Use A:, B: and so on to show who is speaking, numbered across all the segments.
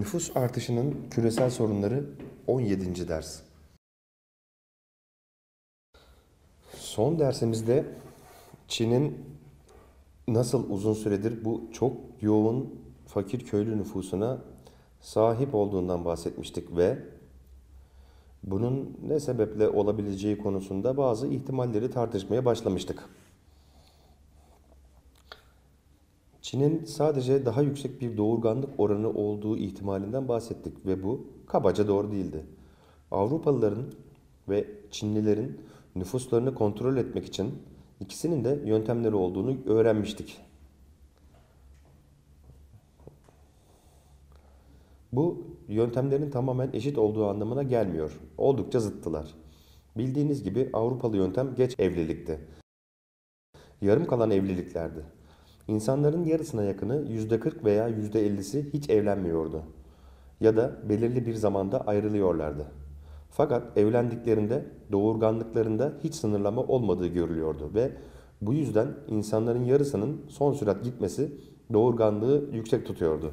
A: Nüfus artışının küresel sorunları 17. ders. Son dersimizde Çin'in nasıl uzun süredir bu çok yoğun fakir köylü nüfusuna sahip olduğundan bahsetmiştik ve bunun ne sebeple olabileceği konusunda bazı ihtimalleri tartışmaya başlamıştık. Çin'in sadece daha yüksek bir doğurganlık oranı olduğu ihtimalinden bahsettik ve bu kabaca doğru değildi. Avrupalıların ve Çinlilerin nüfuslarını kontrol etmek için ikisinin de yöntemleri olduğunu öğrenmiştik. Bu yöntemlerin tamamen eşit olduğu anlamına gelmiyor. Oldukça zıttılar. Bildiğiniz gibi Avrupalı yöntem geç evlilikti. Yarım kalan evliliklerdi. İnsanların yarısına yakını %40 veya %50'si hiç evlenmiyordu ya da belirli bir zamanda ayrılıyorlardı. Fakat evlendiklerinde doğurganlıklarında hiç sınırlama olmadığı görülüyordu ve bu yüzden insanların yarısının son sürat gitmesi doğurganlığı yüksek tutuyordu.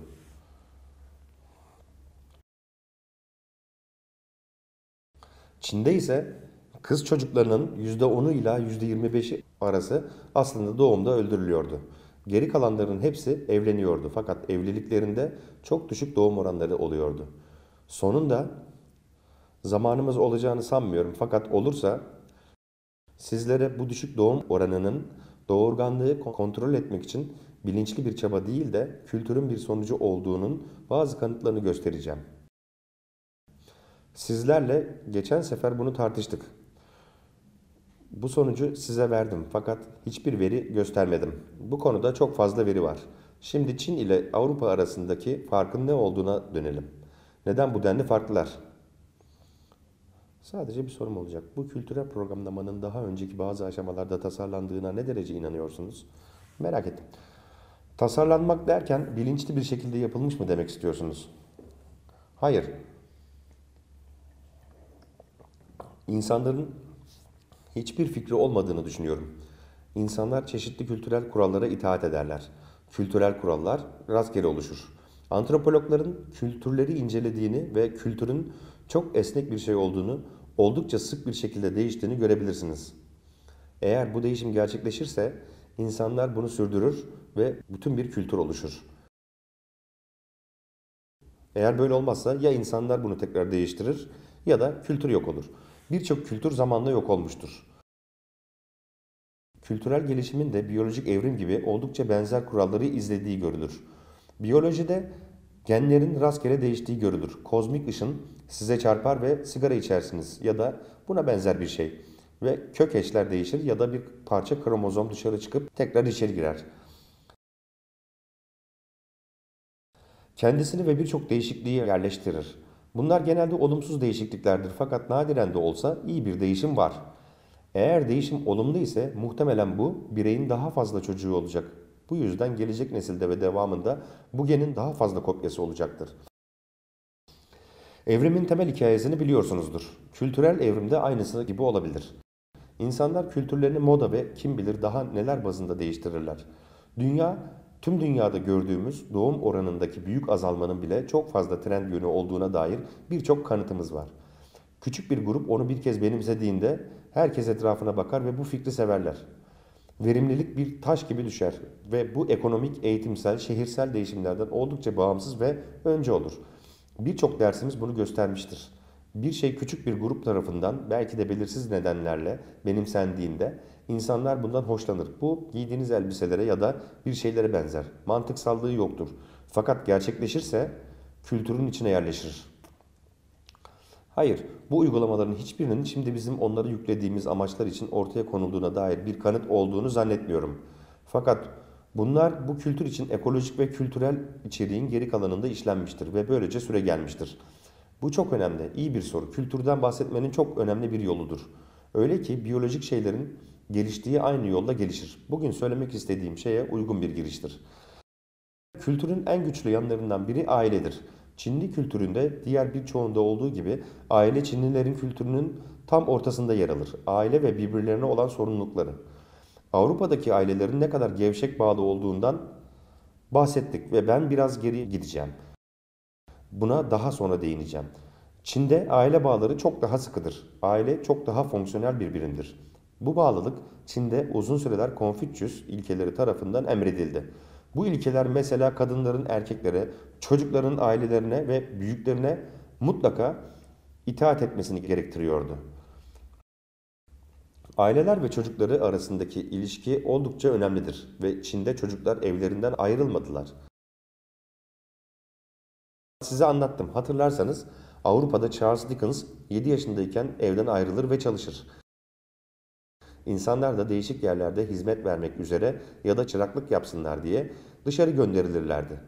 B: Çin'de ise kız çocuklarının %10'u ila %25'i arası
A: aslında doğumda öldürülüyordu. Geri kalanların hepsi evleniyordu fakat evliliklerinde çok düşük doğum oranları oluyordu. Sonunda zamanımız olacağını sanmıyorum fakat olursa sizlere bu düşük doğum oranının doğurganlığı kontrol etmek için bilinçli bir çaba değil de kültürün bir sonucu olduğunun bazı kanıtlarını göstereceğim. Sizlerle geçen sefer bunu tartıştık. Bu sonucu size verdim fakat hiçbir veri göstermedim. Bu konuda çok fazla veri var. Şimdi Çin ile Avrupa arasındaki farkın ne olduğuna dönelim. Neden bu denli farklılar? Sadece bir sorum olacak. Bu kültürel programlamanın daha önceki bazı aşamalarda tasarlandığına ne derece inanıyorsunuz? Merak ettim. Tasarlanmak derken bilinçli bir şekilde yapılmış mı demek istiyorsunuz? Hayır. İnsanların hiçbir fikri olmadığını düşünüyorum. İnsanlar çeşitli kültürel kurallara itaat ederler. Kültürel kurallar rastgele oluşur. Antropologların kültürleri incelediğini ve kültürün çok esnek bir şey olduğunu, oldukça sık bir şekilde değiştiğini görebilirsiniz. Eğer bu değişim gerçekleşirse insanlar bunu sürdürür ve bütün bir kültür oluşur. Eğer böyle olmazsa ya insanlar bunu tekrar değiştirir ya da kültür yok olur birçok kültür zamanla yok olmuştur. Kültürel gelişimin de biyolojik evrim gibi oldukça benzer kuralları izlediği görülür. Biyolojide genlerin rastgele değiştiği görülür. Kozmik ışın size çarpar ve sigara içersiniz ya da buna benzer bir şey. Ve kök eşler değişir ya da bir parça kromozom dışarı çıkıp tekrar içeri girer. Kendisini ve birçok değişikliği yerleştirir. Bunlar genelde olumsuz değişikliklerdir fakat nadiren de olsa iyi bir değişim var. Eğer değişim olumlu ise muhtemelen bu bireyin daha fazla çocuğu olacak. Bu yüzden gelecek nesilde ve devamında bu genin daha fazla kopyası olacaktır. Evrimin temel hikayesini biliyorsunuzdur. Kültürel evrimde aynısı gibi olabilir. İnsanlar kültürlerini moda ve kim bilir daha neler bazında değiştirirler. Dünya Tüm dünyada gördüğümüz doğum oranındaki büyük azalmanın bile çok fazla trend yönü olduğuna dair birçok kanıtımız var. Küçük bir grup onu bir kez benimsediğinde herkes etrafına bakar ve bu fikri severler. Verimlilik bir taş gibi düşer ve bu ekonomik, eğitimsel, şehirsel değişimlerden oldukça bağımsız ve önce olur. Birçok dersimiz bunu göstermiştir. Bir şey küçük bir grup tarafından belki de belirsiz nedenlerle benimsendiğinde insanlar bundan hoşlanır. Bu giydiğiniz elbiselere ya da bir şeylere benzer. Mantıksallığı yoktur. Fakat gerçekleşirse kültürün içine yerleşir. Hayır, bu uygulamaların hiçbirinin şimdi bizim onları yüklediğimiz amaçlar için ortaya konulduğuna dair bir kanıt olduğunu zannetmiyorum. Fakat bunlar bu kültür için ekolojik ve kültürel içeriğin geri kalanında işlenmiştir ve böylece süre gelmiştir. Bu çok önemli. İyi bir soru. Kültürden bahsetmenin çok önemli bir yoludur. Öyle ki biyolojik şeylerin geliştiği aynı yolda gelişir. Bugün söylemek istediğim şeye uygun bir giriştir. Kültürün en güçlü yanlarından biri ailedir. Çinli kültüründe diğer birçoğunda olduğu gibi aile Çinlilerin kültürünün tam ortasında yer alır. Aile ve birbirlerine olan sorumlulukları. Avrupa'daki ailelerin ne kadar gevşek bağlı olduğundan bahsettik ve ben biraz geri gideceğim. Buna daha sonra değineceğim. Çin'de aile bağları çok daha sıkıdır. Aile çok daha fonksiyonel bir birimdir. Bu bağlılık Çin'de uzun süreler Konfüçyüs ilkeleri tarafından emredildi. Bu ilkeler mesela kadınların erkeklere, çocukların ailelerine ve büyüklerine mutlaka itaat etmesini gerektiriyordu. Aileler ve çocukları arasındaki ilişki oldukça önemlidir ve Çin'de çocuklar evlerinden ayrılmadılar. Size anlattım. Hatırlarsanız Avrupa'da Charles Dickens 7 yaşındayken evden ayrılır ve çalışır. İnsanlar da değişik yerlerde hizmet vermek üzere ya da çıraklık yapsınlar diye dışarı gönderilirlerdi.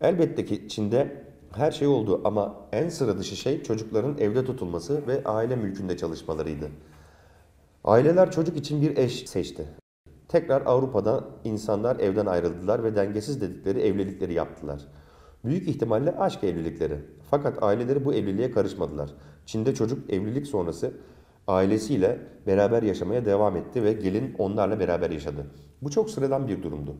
A: Elbette ki Çin'de her şey oldu ama en sıra dışı şey çocukların evde tutulması ve aile mülkünde çalışmalarıydı. Aileler çocuk için bir eş seçti. Tekrar Avrupa'da insanlar evden ayrıldılar ve dengesiz dedikleri evlilikleri yaptılar. Büyük ihtimalle aşk evlilikleri. Fakat aileleri bu evliliğe karışmadılar. Çin'de çocuk evlilik sonrası ailesiyle beraber yaşamaya devam etti ve gelin onlarla beraber yaşadı. Bu çok sıradan bir durumdu.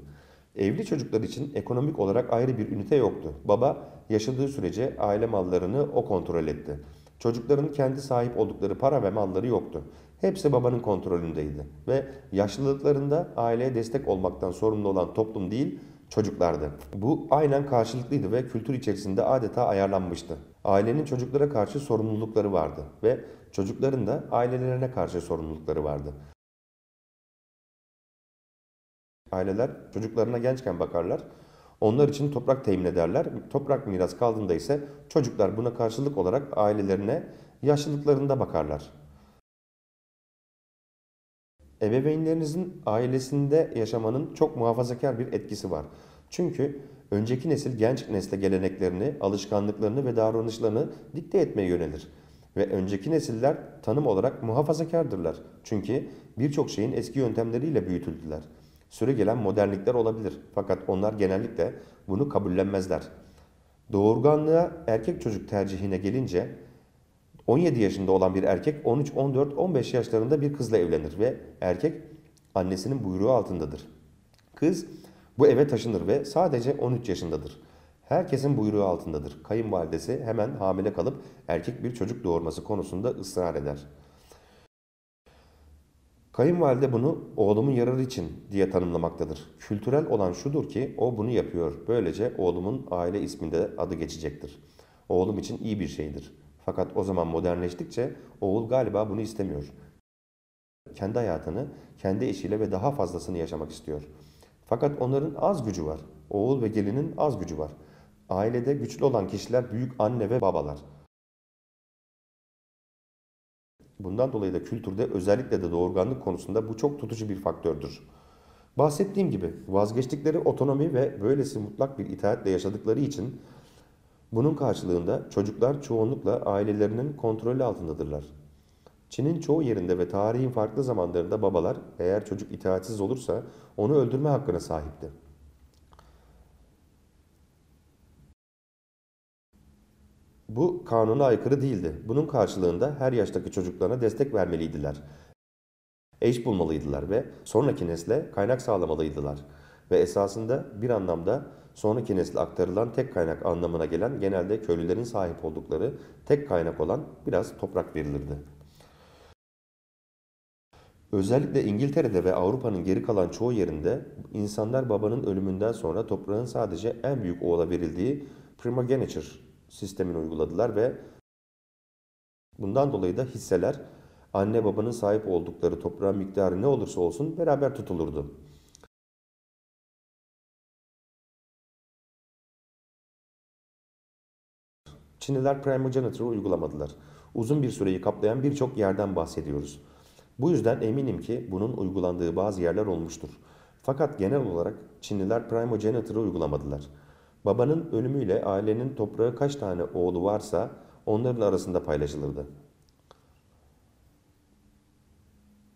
A: Evli çocuklar için ekonomik olarak ayrı bir ünite yoktu. Baba yaşadığı sürece aile mallarını o kontrol etti. Çocukların kendi sahip oldukları para ve malları yoktu. Hepsi babanın kontrolündeydi ve yaşlılıklarında aileye destek olmaktan sorumlu olan toplum değil, çocuklardı. Bu aynen karşılıklıydı ve kültür içerisinde adeta ayarlanmıştı. Ailenin çocuklara karşı sorumlulukları vardı ve
B: çocukların da ailelerine karşı sorumlulukları vardı. Aileler çocuklarına gençken bakarlar, onlar için toprak temin ederler.
A: Toprak miras kaldığında ise çocuklar buna karşılık olarak ailelerine yaşlılıklarında bakarlar ebeveynlerinizin ailesinde yaşamanın çok muhafazakar bir etkisi var. Çünkü önceki nesil genç nesle geleneklerini, alışkanlıklarını ve davranışlarını dikte etmeye yönelir. Ve önceki nesiller tanım olarak muhafazakardırlar. Çünkü birçok şeyin eski yöntemleriyle büyütüldüler. Süre gelen modernlikler olabilir fakat onlar genellikle bunu kabullenmezler. Doğurganlığa erkek çocuk tercihine gelince 17 yaşında olan bir erkek 13, 14, 15 yaşlarında bir kızla evlenir ve erkek annesinin buyruğu altındadır. Kız bu eve taşınır ve sadece 13 yaşındadır. Herkesin buyruğu altındadır. Kayınvalidesi hemen hamile kalıp erkek bir çocuk doğurması konusunda ısrar eder. Kayınvalide bunu oğlumun yararı için diye tanımlamaktadır. Kültürel olan şudur ki o bunu yapıyor. Böylece oğlumun aile isminde adı geçecektir. Oğlum için iyi bir şeydir. Fakat o zaman modernleştikçe oğul galiba bunu istemiyor. Kendi hayatını, kendi eşiyle ve daha fazlasını yaşamak istiyor. Fakat onların az gücü var. Oğul ve gelinin az gücü var. Ailede güçlü olan kişiler büyük anne ve babalar. Bundan dolayı da kültürde özellikle de doğurganlık konusunda bu çok tutucu bir faktördür. Bahsettiğim gibi vazgeçtikleri otonomi ve böylesi mutlak bir itaatle yaşadıkları için bunun karşılığında çocuklar çoğunlukla ailelerinin kontrolü altındadırlar. Çin'in çoğu yerinde ve tarihin farklı zamanlarında babalar eğer çocuk itaatsiz olursa onu öldürme hakkına sahipti. Bu kanuna aykırı değildi. Bunun karşılığında her yaştaki çocuklarına destek vermeliydiler. Eş bulmalıydılar ve sonraki nesle kaynak sağlamalıydılar. Ve esasında bir anlamda sonraki nesle aktarılan tek kaynak anlamına gelen genelde köylülerin sahip oldukları tek kaynak olan biraz toprak verilirdi. Özellikle İngiltere'de ve Avrupa'nın geri kalan çoğu yerinde insanlar babanın ölümünden sonra toprağın sadece en büyük oğula verildiği primogeniture sistemini uyguladılar ve bundan dolayı da
B: hisseler anne babanın sahip oldukları toprağın miktarı ne olursa olsun beraber tutulurdu.
C: Çinliler primogenitur'u uygulamadılar. Uzun bir süreyi kaplayan
A: birçok yerden bahsediyoruz. Bu yüzden eminim ki bunun uygulandığı bazı yerler olmuştur. Fakat genel olarak Çinliler primogenitur'u uygulamadılar. Babanın ölümüyle ailenin toprağı kaç tane oğlu varsa onların arasında paylaşılırdı.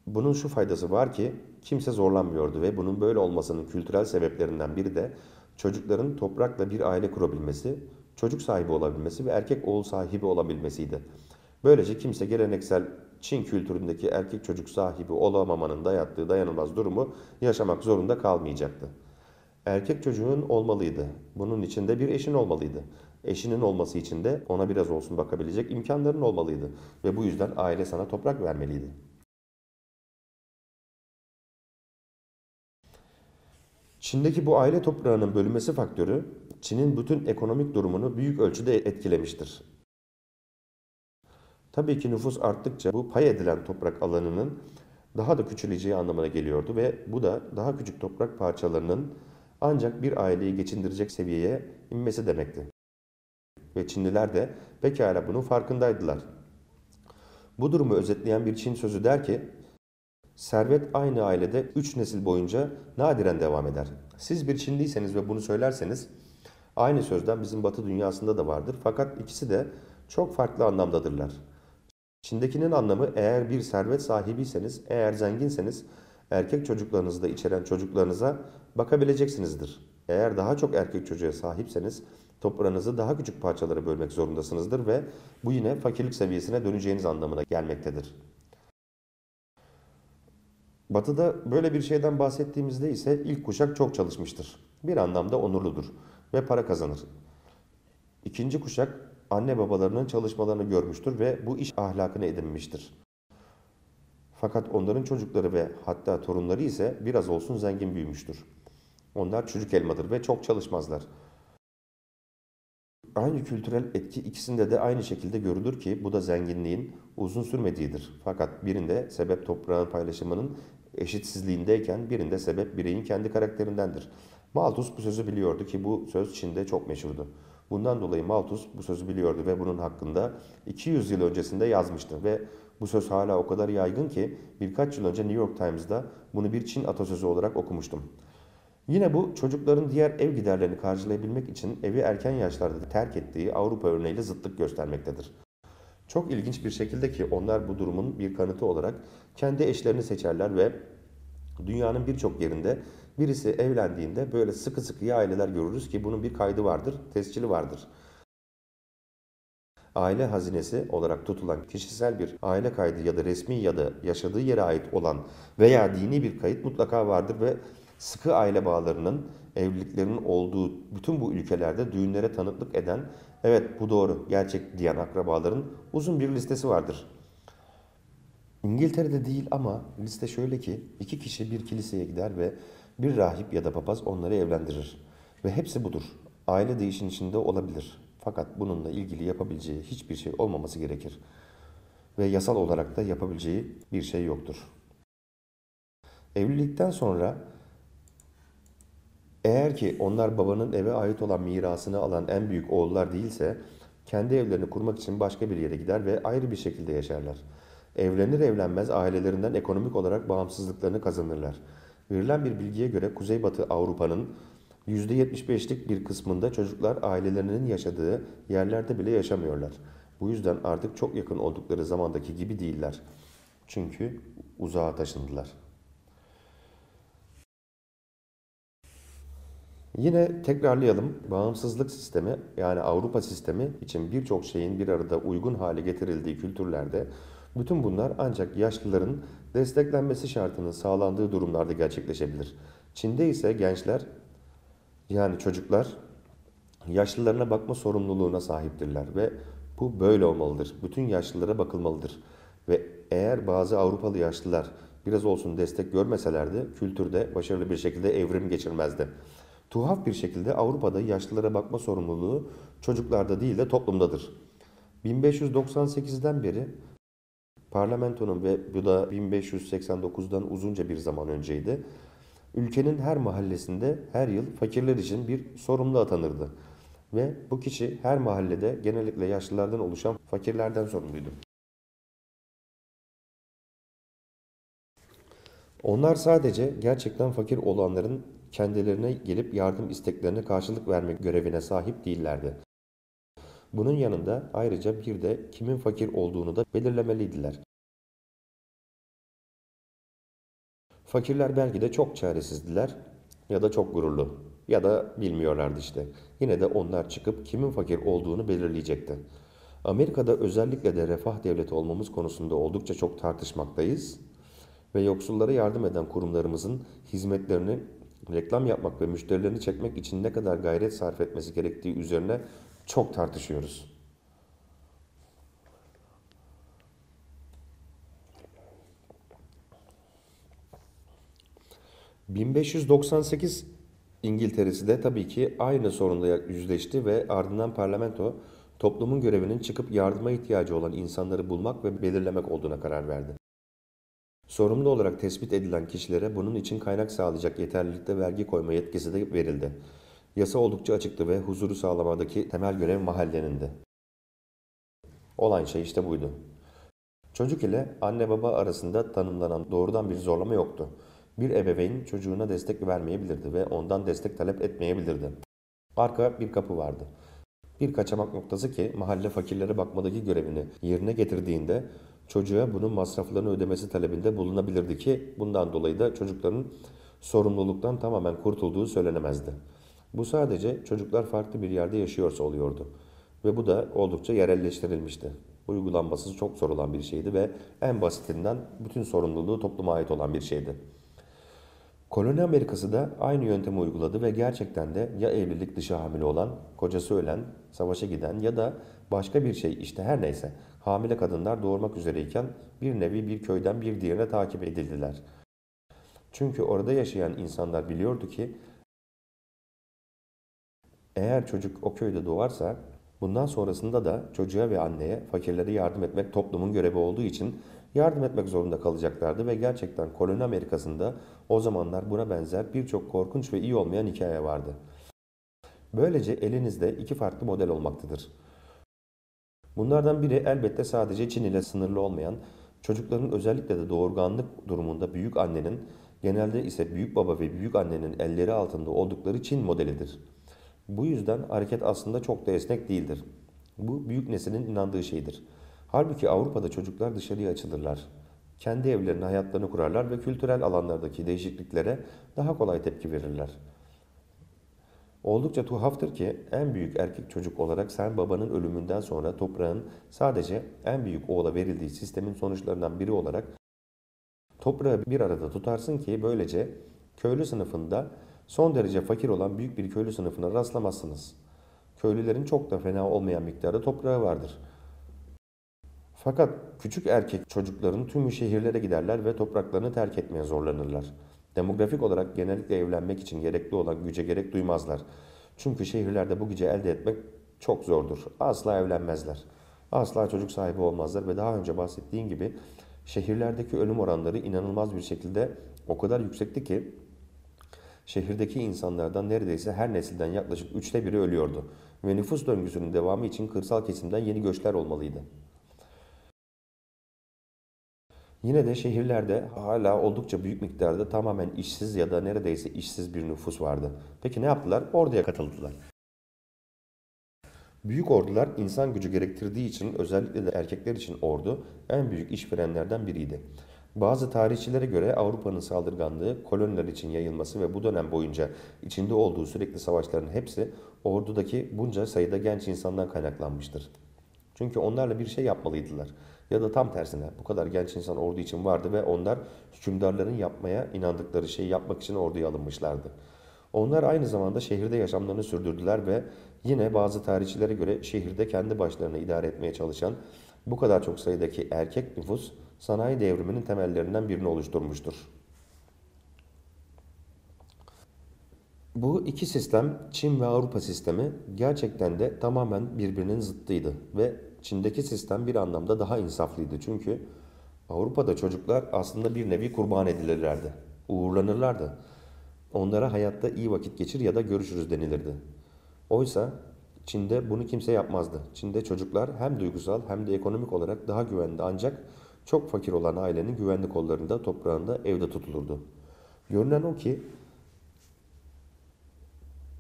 A: Bunun şu faydası var ki kimse zorlanmıyordu ve bunun böyle olmasının kültürel sebeplerinden biri de çocukların toprakla bir aile kurabilmesi çocuk sahibi olabilmesi ve erkek oğul sahibi olabilmesiydi. Böylece kimse geleneksel Çin kültüründeki erkek çocuk sahibi olamamanın dayattığı dayanılmaz durumu yaşamak zorunda kalmayacaktı. Erkek çocuğun olmalıydı. Bunun içinde bir eşin
B: olmalıydı. Eşinin olması için de ona biraz olsun bakabilecek imkanların olmalıydı ve bu yüzden aile sana toprak vermeliydi. Çin'deki bu aile toprağının bölünmesi faktörü Çin'in bütün
A: ekonomik durumunu büyük ölçüde etkilemiştir. Tabii ki nüfus arttıkça bu pay edilen toprak alanının daha da küçüleceği anlamına geliyordu ve bu da daha küçük toprak parçalarının ancak bir aileyi geçindirecek seviyeye inmesi demekti. Ve Çinliler de pekala bunun farkındaydılar. Bu durumu özetleyen bir Çin sözü der ki, Servet aynı ailede 3 nesil boyunca nadiren devam eder. Siz bir Çinliyseniz ve bunu söylerseniz Aynı sözden bizim batı dünyasında da vardır fakat ikisi de çok farklı anlamdadırlar. Çin'dekinin anlamı eğer bir servet sahibiyseniz, eğer zenginseniz erkek çocuklarınızı da içeren çocuklarınıza bakabileceksinizdir. Eğer daha çok erkek çocuğa sahipseniz toprağınızı daha küçük parçalara bölmek zorundasınızdır ve bu yine fakirlik seviyesine döneceğiniz anlamına gelmektedir. Batı'da böyle bir şeyden bahsettiğimizde ise ilk kuşak çok çalışmıştır. Bir anlamda onurludur ve para kazanır. İkinci kuşak anne babalarının çalışmalarını görmüştür ve bu iş ahlakını edinmiştir. Fakat onların çocukları ve hatta torunları ise biraz olsun zengin büyümüştür. Onlar çocuk elmadır ve çok çalışmazlar. Aynı kültürel etki ikisinde de aynı şekilde görülür ki bu da zenginliğin uzun sürmediğidir. Fakat birinde sebep toprağın paylaşımının eşitsizliğindeyken birinde sebep bireyin kendi karakterindendir. Malthus bu sözü biliyordu ki bu söz Çin'de çok meşhurdu. Bundan dolayı Malthus bu sözü biliyordu ve bunun hakkında 200 yıl öncesinde yazmıştı ve bu söz hala o kadar yaygın ki birkaç yıl önce New York Times'da bunu bir Çin atasözü olarak okumuştum. Yine bu çocukların diğer ev giderlerini karşılayabilmek için evi erken yaşlarda terk ettiği Avrupa örneğiyle zıtlık göstermektedir. Çok ilginç bir şekilde ki onlar bu durumun bir kanıtı olarak kendi eşlerini seçerler ve dünyanın birçok yerinde Birisi evlendiğinde böyle sıkı sıkıya aileler görürüz ki bunun bir kaydı vardır, tescili vardır. Aile hazinesi olarak tutulan kişisel bir aile kaydı ya da resmi ya da yaşadığı yere ait olan veya dini bir kayıt mutlaka vardır ve sıkı aile bağlarının, evliliklerinin olduğu bütün bu ülkelerde düğünlere tanıklık eden, evet bu doğru, gerçek diyen akrabaların uzun bir listesi vardır. İngiltere'de değil ama liste şöyle ki iki kişi bir kiliseye gider ve bir rahip ya da papaz onları evlendirir. Ve hepsi budur. Aile de işin içinde olabilir. Fakat bununla ilgili yapabileceği hiçbir şey olmaması gerekir. Ve yasal olarak da yapabileceği bir şey yoktur. Evlilikten sonra eğer ki onlar babanın eve ait olan mirasını alan en büyük oğullar değilse kendi evlerini kurmak için başka bir yere gider ve ayrı bir şekilde yaşarlar. Evlenir evlenmez ailelerinden ekonomik olarak bağımsızlıklarını kazanırlar.'' Verilen bir bilgiye göre Kuzeybatı Avrupa'nın %75'lik bir kısmında çocuklar ailelerinin yaşadığı yerlerde bile yaşamıyorlar. Bu yüzden artık çok yakın oldukları zamandaki gibi değiller. Çünkü uzağa taşındılar. Yine tekrarlayalım. Bağımsızlık sistemi yani Avrupa sistemi için birçok şeyin bir arada uygun hale getirildiği kültürlerde bütün bunlar ancak yaşlıların desteklenmesi şartının sağlandığı durumlarda gerçekleşebilir. Çin'de ise gençler yani çocuklar yaşlılarına bakma sorumluluğuna sahiptirler ve bu böyle olmalıdır. Bütün yaşlılara bakılmalıdır. Ve eğer bazı Avrupalı yaşlılar biraz olsun destek görmeselerdi kültürde başarılı bir şekilde evrim geçirmezdi. Tuhaf bir şekilde Avrupa'da yaşlılara bakma sorumluluğu çocuklarda değil de toplumdadır. 1598'den beri Parlamentonun ve bu da 1589'dan uzunca bir zaman önceydi. Ülkenin her mahallesinde her yıl fakirler için bir sorumlu atanırdı. Ve
B: bu kişi her mahallede genellikle yaşlılardan oluşan fakirlerden sorumluydu. Onlar sadece gerçekten fakir
A: olanların kendilerine gelip yardım isteklerine karşılık vermek görevine sahip değillerdi.
B: Bunun yanında ayrıca bir de kimin fakir olduğunu da belirlemeliydiler. Fakirler belki de çok çaresizdiler ya da çok gururlu ya da bilmiyorlardı işte. Yine de onlar çıkıp
A: kimin fakir olduğunu belirleyecekti. Amerika'da özellikle de refah devleti olmamız konusunda oldukça çok tartışmaktayız ve yoksullara yardım eden kurumlarımızın hizmetlerini reklam yapmak ve müşterilerini çekmek için ne kadar gayret sarf etmesi gerektiği üzerine çok tartışıyoruz. ...1598 İngiltere'si de tabii ki aynı sorunla yüzleşti ve ardından parlamento toplumun görevinin çıkıp yardıma ihtiyacı olan insanları bulmak ve belirlemek olduğuna karar verdi. Sorumlu olarak tespit edilen kişilere bunun için kaynak sağlayacak yeterlilikte vergi koyma yetkisi de verildi. Yasa oldukça açıktı ve huzuru sağlamadaki temel görev mahallenindir. Olan şey işte buydu. Çocuk ile anne baba arasında tanımlanan doğrudan bir zorlama yoktu. Bir ebeveyn çocuğuna destek vermeyebilirdi ve ondan destek talep etmeyebilirdi. Arka bir kapı vardı. Bir kaçamak noktası ki mahalle fakirlere bakmadaki görevini yerine getirdiğinde çocuğa bunun masraflarını ödemesi talebinde bulunabilirdi ki bundan dolayı da çocukların sorumluluktan tamamen kurtulduğu söylenemezdi. Bu sadece çocuklar farklı bir yerde yaşıyorsa oluyordu ve bu da oldukça yerelleştirilmişti. Uygulanması çok zor olan bir şeydi ve en basitinden bütün sorumluluğu topluma ait olan bir şeydi. Koloni Amerikası da aynı yöntemi uyguladı ve gerçekten de ya evlilik dışı hamile olan, kocası ölen, savaşa giden ya da başka bir şey işte her neyse hamile kadınlar doğurmak üzereyken bir nevi bir köyden bir diğerine takip edildiler. Çünkü orada yaşayan insanlar biliyordu ki eğer çocuk o köyde doğarsa bundan sonrasında da çocuğa ve anneye fakirlere yardım etmek toplumun görevi olduğu için yardım etmek zorunda kalacaklardı ve gerçekten koloni Amerika'sında o zamanlar buna benzer birçok korkunç ve iyi olmayan hikaye vardı. Böylece elinizde iki farklı model olmaktadır. Bunlardan biri elbette sadece Çin ile sınırlı olmayan, çocukların özellikle de doğurganlık durumunda büyük annenin, genelde ise büyük baba ve büyük annenin elleri altında oldukları Çin modelidir. Bu yüzden hareket aslında çok da esnek değildir. Bu büyük neslin inandığı şeydir. Halbuki Avrupa'da çocuklar dışarıya açılırlar. Kendi evlerine hayatlarını kurarlar ve kültürel alanlardaki değişikliklere daha kolay tepki verirler. Oldukça tuhaftır ki en büyük erkek çocuk olarak sen babanın ölümünden sonra toprağın sadece en büyük oğla verildiği sistemin sonuçlarından biri olarak toprağı bir arada tutarsın ki böylece köylü sınıfında son derece fakir olan büyük bir köylü sınıfına rastlamazsınız. Köylülerin çok da fena olmayan miktarda toprağı vardır. Fakat küçük erkek çocukların tümü şehirlere giderler ve topraklarını terk etmeye zorlanırlar. Demografik olarak genellikle evlenmek için gerekli olan güce gerek duymazlar. Çünkü şehirlerde bu güce elde etmek çok zordur. Asla evlenmezler. Asla çocuk sahibi olmazlar ve daha önce bahsettiğim gibi şehirlerdeki ölüm oranları inanılmaz bir şekilde o kadar yüksekti ki Şehirdeki insanlardan neredeyse her nesilden yaklaşık üçte biri ölüyordu ve nüfus döngüsünün devamı için kırsal kesimden yeni göçler olmalıydı. Yine de şehirlerde hala oldukça büyük miktarda tamamen işsiz ya da neredeyse işsiz bir nüfus vardı. Peki ne yaptılar? Orduya katıldılar. Büyük ordular insan gücü gerektirdiği için özellikle de erkekler için ordu en büyük işverenlerden biriydi. Bazı tarihçilere göre Avrupa'nın saldırganlığı koloniler için yayılması ve bu dönem boyunca içinde olduğu sürekli savaşların hepsi ordudaki bunca sayıda genç insandan kaynaklanmıştır. Çünkü onlarla bir şey yapmalıydılar. Ya da tam tersine bu kadar genç insan ordu için vardı ve onlar hükümdarların yapmaya inandıkları şeyi yapmak için orduya alınmışlardı. Onlar aynı zamanda şehirde yaşamlarını sürdürdüler ve yine bazı tarihçilere göre şehirde kendi başlarına idare etmeye çalışan bu kadar çok sayıdaki erkek nüfus sanayi devriminin temellerinden birini oluşturmuştur. Bu iki sistem Çin ve Avrupa sistemi gerçekten de tamamen birbirinin zıttıydı ve Çin'deki sistem bir anlamda daha insaflıydı. Çünkü Avrupa'da çocuklar aslında bir nevi kurban edilirlerdi, uğurlanırlardı. Onlara hayatta iyi vakit geçir ya da görüşürüz denilirdi. Oysa Çin'de bunu kimse yapmazdı. Çin'de çocuklar hem duygusal hem de ekonomik olarak daha güvende ancak çok fakir olan ailenin güvenli kollarında, toprağında, evde tutulurdu. Görünen o ki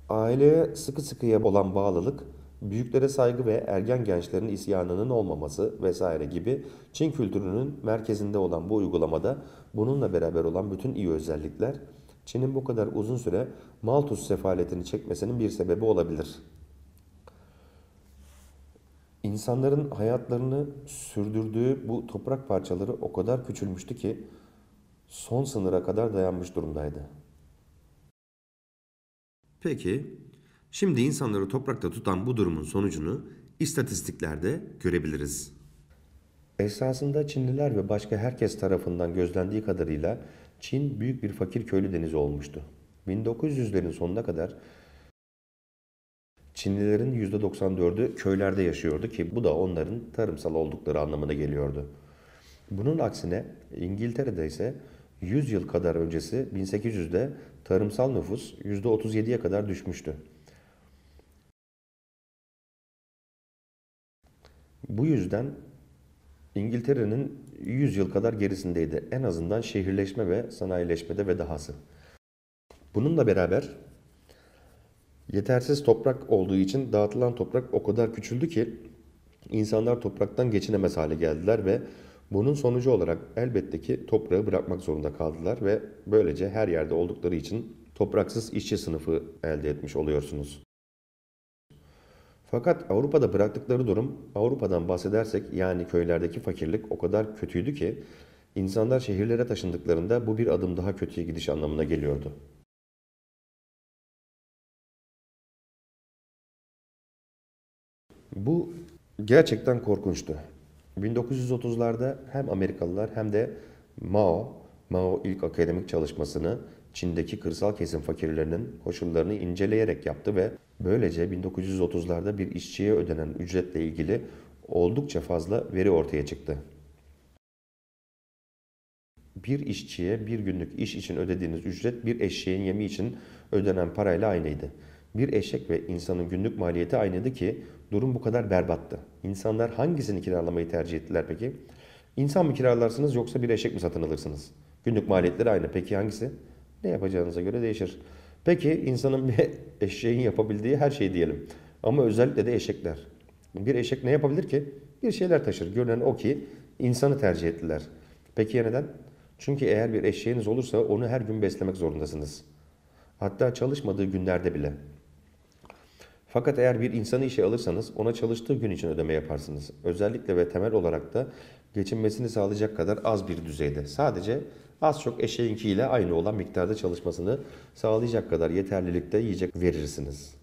A: aileye sıkı sıkıya olan bağlılık, büyüklere saygı ve ergen gençlerin isyanının olmaması vesaire gibi Çin kültürünün merkezinde olan bu uygulamada bununla beraber olan bütün iyi özellikler Çin'in bu kadar uzun süre Malthus sefaletini çekmesinin bir sebebi olabilir.'' İnsanların hayatlarını sürdürdüğü bu toprak parçaları o kadar küçülmüştü ki son sınıra kadar dayanmış durumdaydı. Peki, şimdi insanları toprakta tutan bu durumun sonucunu istatistiklerde görebiliriz. Esasında Çinliler ve başka herkes tarafından gözlendiği kadarıyla Çin büyük bir fakir köylü denizi olmuştu. 1900'lerin sonuna kadar Çinlilerin %94'ü köylerde yaşıyordu ki bu da onların tarımsal oldukları anlamına geliyordu. Bunun aksine İngiltere'de ise 100 yıl kadar öncesi 1800'de tarımsal nüfus %37'ye kadar düşmüştü. Bu yüzden İngiltere'nin 100 yıl kadar gerisindeydi. En azından şehirleşme ve sanayileşmede ve dahası. Bununla beraber Yetersiz toprak olduğu için dağıtılan toprak o kadar küçüldü ki insanlar topraktan geçinemez hale geldiler ve bunun sonucu olarak elbette ki toprağı bırakmak zorunda kaldılar ve böylece her yerde oldukları için topraksız işçi sınıfı elde etmiş oluyorsunuz. Fakat Avrupa'da bıraktıkları durum Avrupa'dan bahsedersek yani köylerdeki fakirlik o kadar kötüydü
C: ki insanlar şehirlere taşındıklarında bu bir adım daha kötüye gidiş anlamına geliyordu. Bu gerçekten korkunçtu. 1930'larda hem
A: Amerikalılar hem de Mao, Mao ilk akademik çalışmasını Çin'deki kırsal kesim fakirlerinin koşullarını inceleyerek yaptı ve böylece 1930'larda bir işçiye ödenen ücretle ilgili oldukça fazla veri ortaya çıktı. Bir işçiye bir günlük iş için ödediğiniz ücret bir eşeğin yemi için ödenen parayla aynıydı. Bir eşek ve insanın günlük maliyeti aynıydı ki durum bu kadar berbattı. İnsanlar hangisini kiralamayı tercih ettiler peki? İnsan mı kiralarsınız yoksa bir eşek mi satın alırsınız? Günlük maliyetleri aynı. Peki hangisi? Ne yapacağınıza göre değişir. Peki insanın bir eşeğin yapabildiği her şeyi diyelim. Ama özellikle de eşekler. Bir eşek ne yapabilir ki? Bir şeyler taşır. Görünen o ki insanı tercih ettiler. Peki ya neden? Çünkü eğer bir eşeğiniz olursa onu her gün beslemek zorundasınız. Hatta çalışmadığı günlerde bile. Fakat eğer bir insanı işe alırsanız ona çalıştığı gün için ödeme yaparsınız. Özellikle ve temel olarak da geçinmesini sağlayacak kadar az bir düzeyde. Sadece az çok eşeğinkiyle aynı olan miktarda çalışmasını sağlayacak kadar yeterlilikte yiyecek verirsiniz.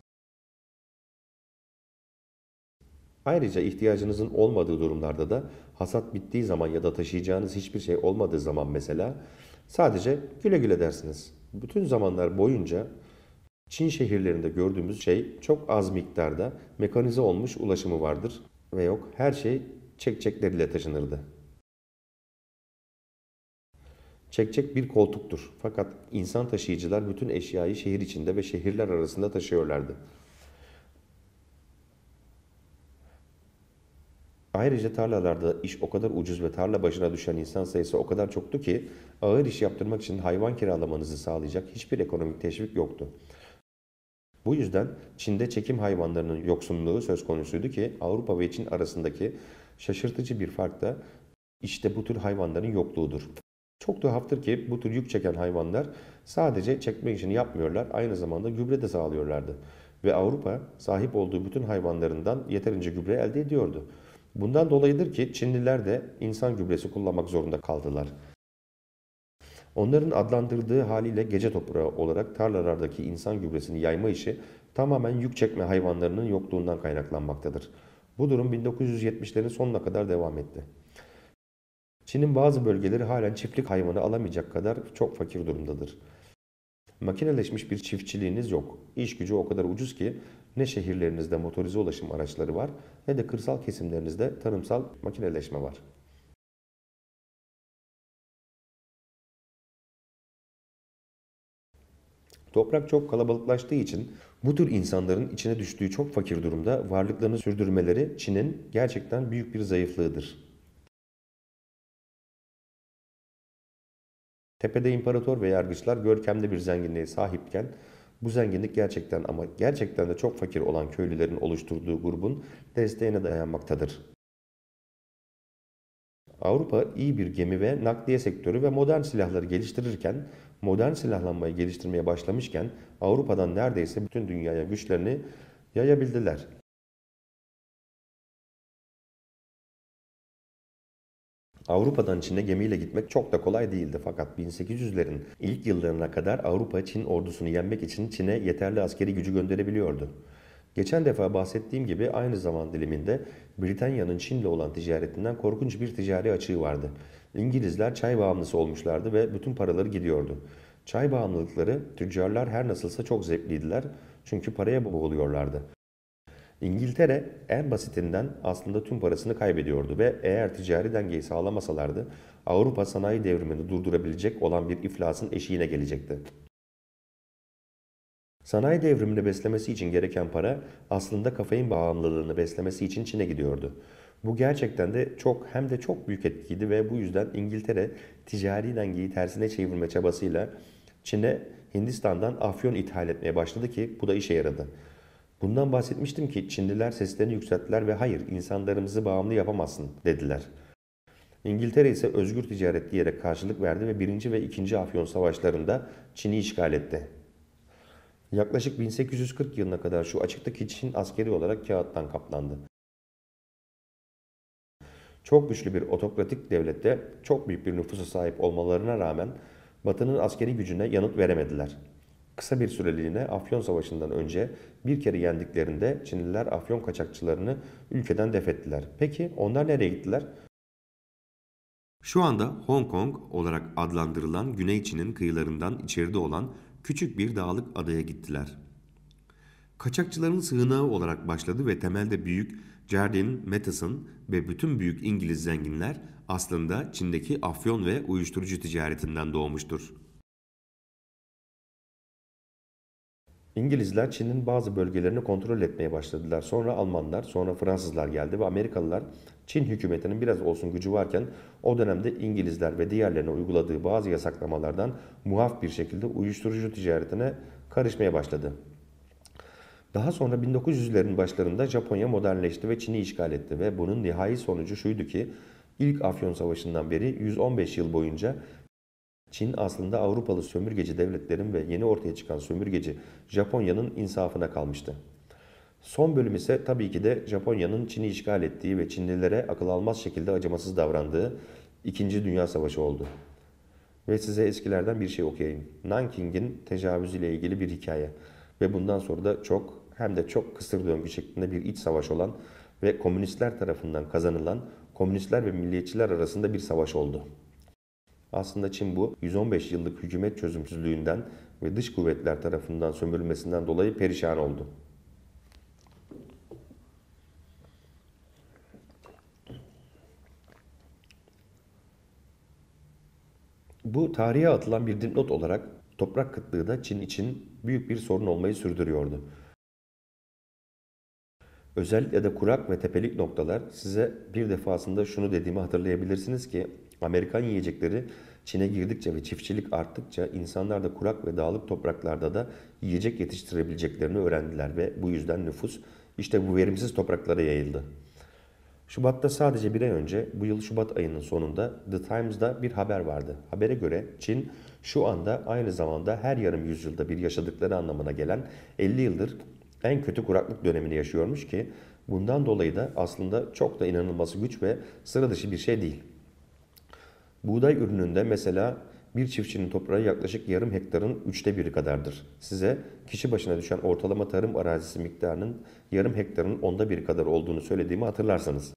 A: Ayrıca ihtiyacınızın olmadığı durumlarda da hasat bittiği zaman ya da taşıyacağınız hiçbir şey olmadığı zaman mesela sadece güle güle dersiniz. Bütün zamanlar boyunca Çin şehirlerinde gördüğümüz şey çok az miktarda mekanize olmuş ulaşımı vardır ve yok her şey çekçekleriyle taşınırdı. Çekçek bir koltuktur fakat insan taşıyıcılar bütün eşyayı şehir içinde ve şehirler arasında taşıyorlardı. Ayrıca tarlalarda iş o kadar ucuz ve tarla başına düşen insan sayısı o kadar çoktu ki ağır iş yaptırmak için hayvan kiralamanızı sağlayacak hiçbir ekonomik teşvik yoktu. Bu yüzden Çin'de çekim hayvanlarının yoksunluğu söz konusuydu ki Avrupa ve Çin arasındaki şaşırtıcı bir fark da işte bu tür hayvanların yokluğudur. Çok tuhaftır ki bu tür yük çeken hayvanlar sadece çekme işini yapmıyorlar, aynı zamanda gübre de sağlıyorlardı. Ve Avrupa sahip olduğu bütün hayvanlarından yeterince gübre elde ediyordu. Bundan dolayıdır ki Çinliler de insan gübresi kullanmak zorunda kaldılar.'' Onların adlandırdığı haliyle gece toprağı olarak tarlalardaki insan gübresini yayma işi tamamen yük çekme hayvanlarının yokluğundan kaynaklanmaktadır. Bu durum 1970'lerin sonuna kadar devam etti. Çin'in bazı bölgeleri halen çiftlik hayvanı alamayacak kadar çok fakir durumdadır. Makineleşmiş bir çiftçiliğiniz yok. İş gücü o kadar ucuz ki ne şehirlerinizde motorize ulaşım
C: araçları var ne de kırsal kesimlerinizde tarımsal makineleşme var.
B: Toprak çok kalabalıklaştığı için bu tür insanların içine düştüğü çok fakir durumda varlıklarını sürdürmeleri Çin'in gerçekten büyük bir zayıflığıdır. Tepede imparator ve yargıçlar görkemli bir zenginliğe
A: sahipken bu zenginlik gerçekten ama gerçekten de çok fakir olan köylülerin oluşturduğu grubun desteğine dayanmaktadır. Avrupa iyi bir gemi ve nakliye sektörü ve modern silahları geliştirirken modern silahlanmayı geliştirmeye
C: başlamışken Avrupa'dan neredeyse bütün dünyaya güçlerini yayabildiler. Avrupa'dan
B: Çin'e gemiyle gitmek çok da kolay değildi fakat 1800'lerin ilk yıllarına kadar Avrupa Çin
A: ordusunu yenmek için Çin'e yeterli askeri gücü gönderebiliyordu. Geçen defa bahsettiğim gibi aynı zaman diliminde Britanya'nın Çin'le olan ticaretinden korkunç bir ticari açığı vardı. İngilizler çay bağımlısı olmuşlardı ve bütün paraları gidiyordu. Çay bağımlılıkları tüccarlar her nasılsa çok zevkliydiler çünkü paraya boğuluyorlardı. İngiltere en basitinden aslında tüm parasını kaybediyordu ve eğer ticari dengeyi sağlamasalardı Avrupa sanayi devrimini durdurabilecek olan bir iflasın eşiğine gelecekti. Sanayi devrimini beslemesi için gereken para aslında kafein bağımlılığını beslemesi için Çin'e gidiyordu. Bu gerçekten de çok hem de çok büyük etkiydi ve bu yüzden İngiltere ticari dengeyi tersine çevirme çabasıyla Çin'e Hindistan'dan afyon ithal etmeye başladı ki bu da işe yaradı. Bundan bahsetmiştim ki Çinliler seslerini yükselttiler ve hayır insanlarımızı bağımlı yapamazsın dediler. İngiltere ise özgür ticaret diyerek karşılık verdi ve 1. ve 2. Afyon savaşlarında Çin'i işgal etti. Yaklaşık 1840 yılına kadar şu açıktaki Çin askeri olarak kağıttan kaplandı. Çok güçlü bir otokratik devlette çok büyük bir nüfusa sahip olmalarına rağmen Batı'nın askeri gücüne yanıt veremediler. Kısa bir süreliğine Afyon Savaşı'ndan önce bir kere yendiklerinde Çinliler Afyon kaçakçılarını ülkeden defettiler. Peki onlar nereye gittiler? Şu anda Hong Kong olarak adlandırılan Güney Çin'in kıyılarından içeride olan küçük bir dağlık adaya gittiler. Kaçakçıların sığınağı olarak başladı ve temelde büyük Jardine, Matheson ve bütün büyük İngiliz zenginler aslında Çin'deki
B: afyon ve uyuşturucu ticaretinden doğmuştur.
A: İngilizler Çin'in bazı bölgelerini kontrol etmeye başladılar. Sonra Almanlar, sonra Fransızlar geldi ve Amerikalılar Çin hükümetinin biraz olsun gücü varken o dönemde İngilizler ve diğerlerine uyguladığı bazı yasaklamalardan muaf bir şekilde uyuşturucu ticaretine karışmaya başladı. Daha sonra 1900'lerin başlarında Japonya modernleşti ve Çin'i işgal etti ve bunun nihai sonucu şuydu ki ilk Afyon Savaşı'ndan beri 115 yıl boyunca Çin aslında Avrupalı sömürgeci devletlerin ve yeni ortaya çıkan sömürgeci Japonya'nın insafına kalmıştı. Son bölüm ise tabii ki de Japonya'nın Çin'i işgal ettiği ve Çinlilere akıl almaz şekilde acımasız davrandığı İkinci Dünya Savaşı oldu. Ve size eskilerden bir şey okuyayım. Nanking'in tecavüzüyle ilgili bir hikaye ve bundan sonra da çok hem de çok kısır döngü şeklinde bir iç savaş olan ve komünistler tarafından kazanılan komünistler ve milliyetçiler arasında bir savaş oldu. Aslında Çin bu 115 yıllık hükümet çözümsüzlüğünden ve dış kuvvetler tarafından sömürülmesinden dolayı perişan oldu. Bu tarihe atılan bir dipnot olarak toprak kıtlığı da Çin için büyük bir sorun olmayı sürdürüyordu. Özellikle de kurak ve tepelik noktalar size bir defasında şunu dediğimi hatırlayabilirsiniz ki Amerikan yiyecekleri Çin'e girdikçe ve çiftçilik arttıkça insanlar da kurak ve dağlık topraklarda da yiyecek yetiştirebileceklerini öğrendiler ve bu yüzden nüfus işte bu verimsiz topraklara yayıldı. Şubat'ta sadece bir ay önce bu yıl Şubat ayının sonunda The Times'da bir haber vardı. Habere göre Çin şu anda aynı zamanda her yarım yüzyılda bir yaşadıkları anlamına gelen 50 yıldır en kötü kuraklık dönemini yaşıyormuş ki bundan dolayı da aslında çok da inanılması güç ve sıra dışı bir şey değil. Buğday ürününde mesela bir çiftçinin toprağı yaklaşık yarım hektarın üçte biri kadardır. Size kişi başına düşen ortalama tarım arazisi miktarının yarım hektarın onda biri kadar olduğunu söylediğimi hatırlarsanız.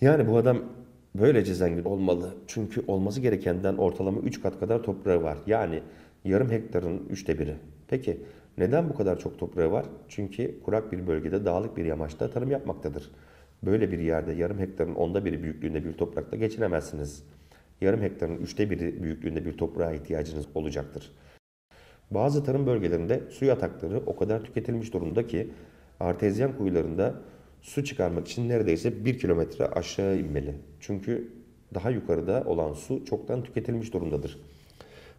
A: Yani bu adam böylece zengin olmalı. Çünkü olması gerekenden ortalama 3 kat kadar toprağı var. Yani Yarım hektarın üçte biri. Peki neden bu kadar çok toprağı var? Çünkü kurak bir bölgede dağlık bir yamaçta tarım yapmaktadır. Böyle bir yerde yarım hektarın onda biri büyüklüğünde bir toprakta geçinemezsiniz. Yarım hektarın üçte biri büyüklüğünde bir toprağa ihtiyacınız olacaktır. Bazı tarım bölgelerinde su yatakları o kadar tüketilmiş durumda ki artezyen kuyularında su çıkarmak için neredeyse bir kilometre aşağı inmeli. Çünkü daha yukarıda olan su çoktan tüketilmiş durumdadır.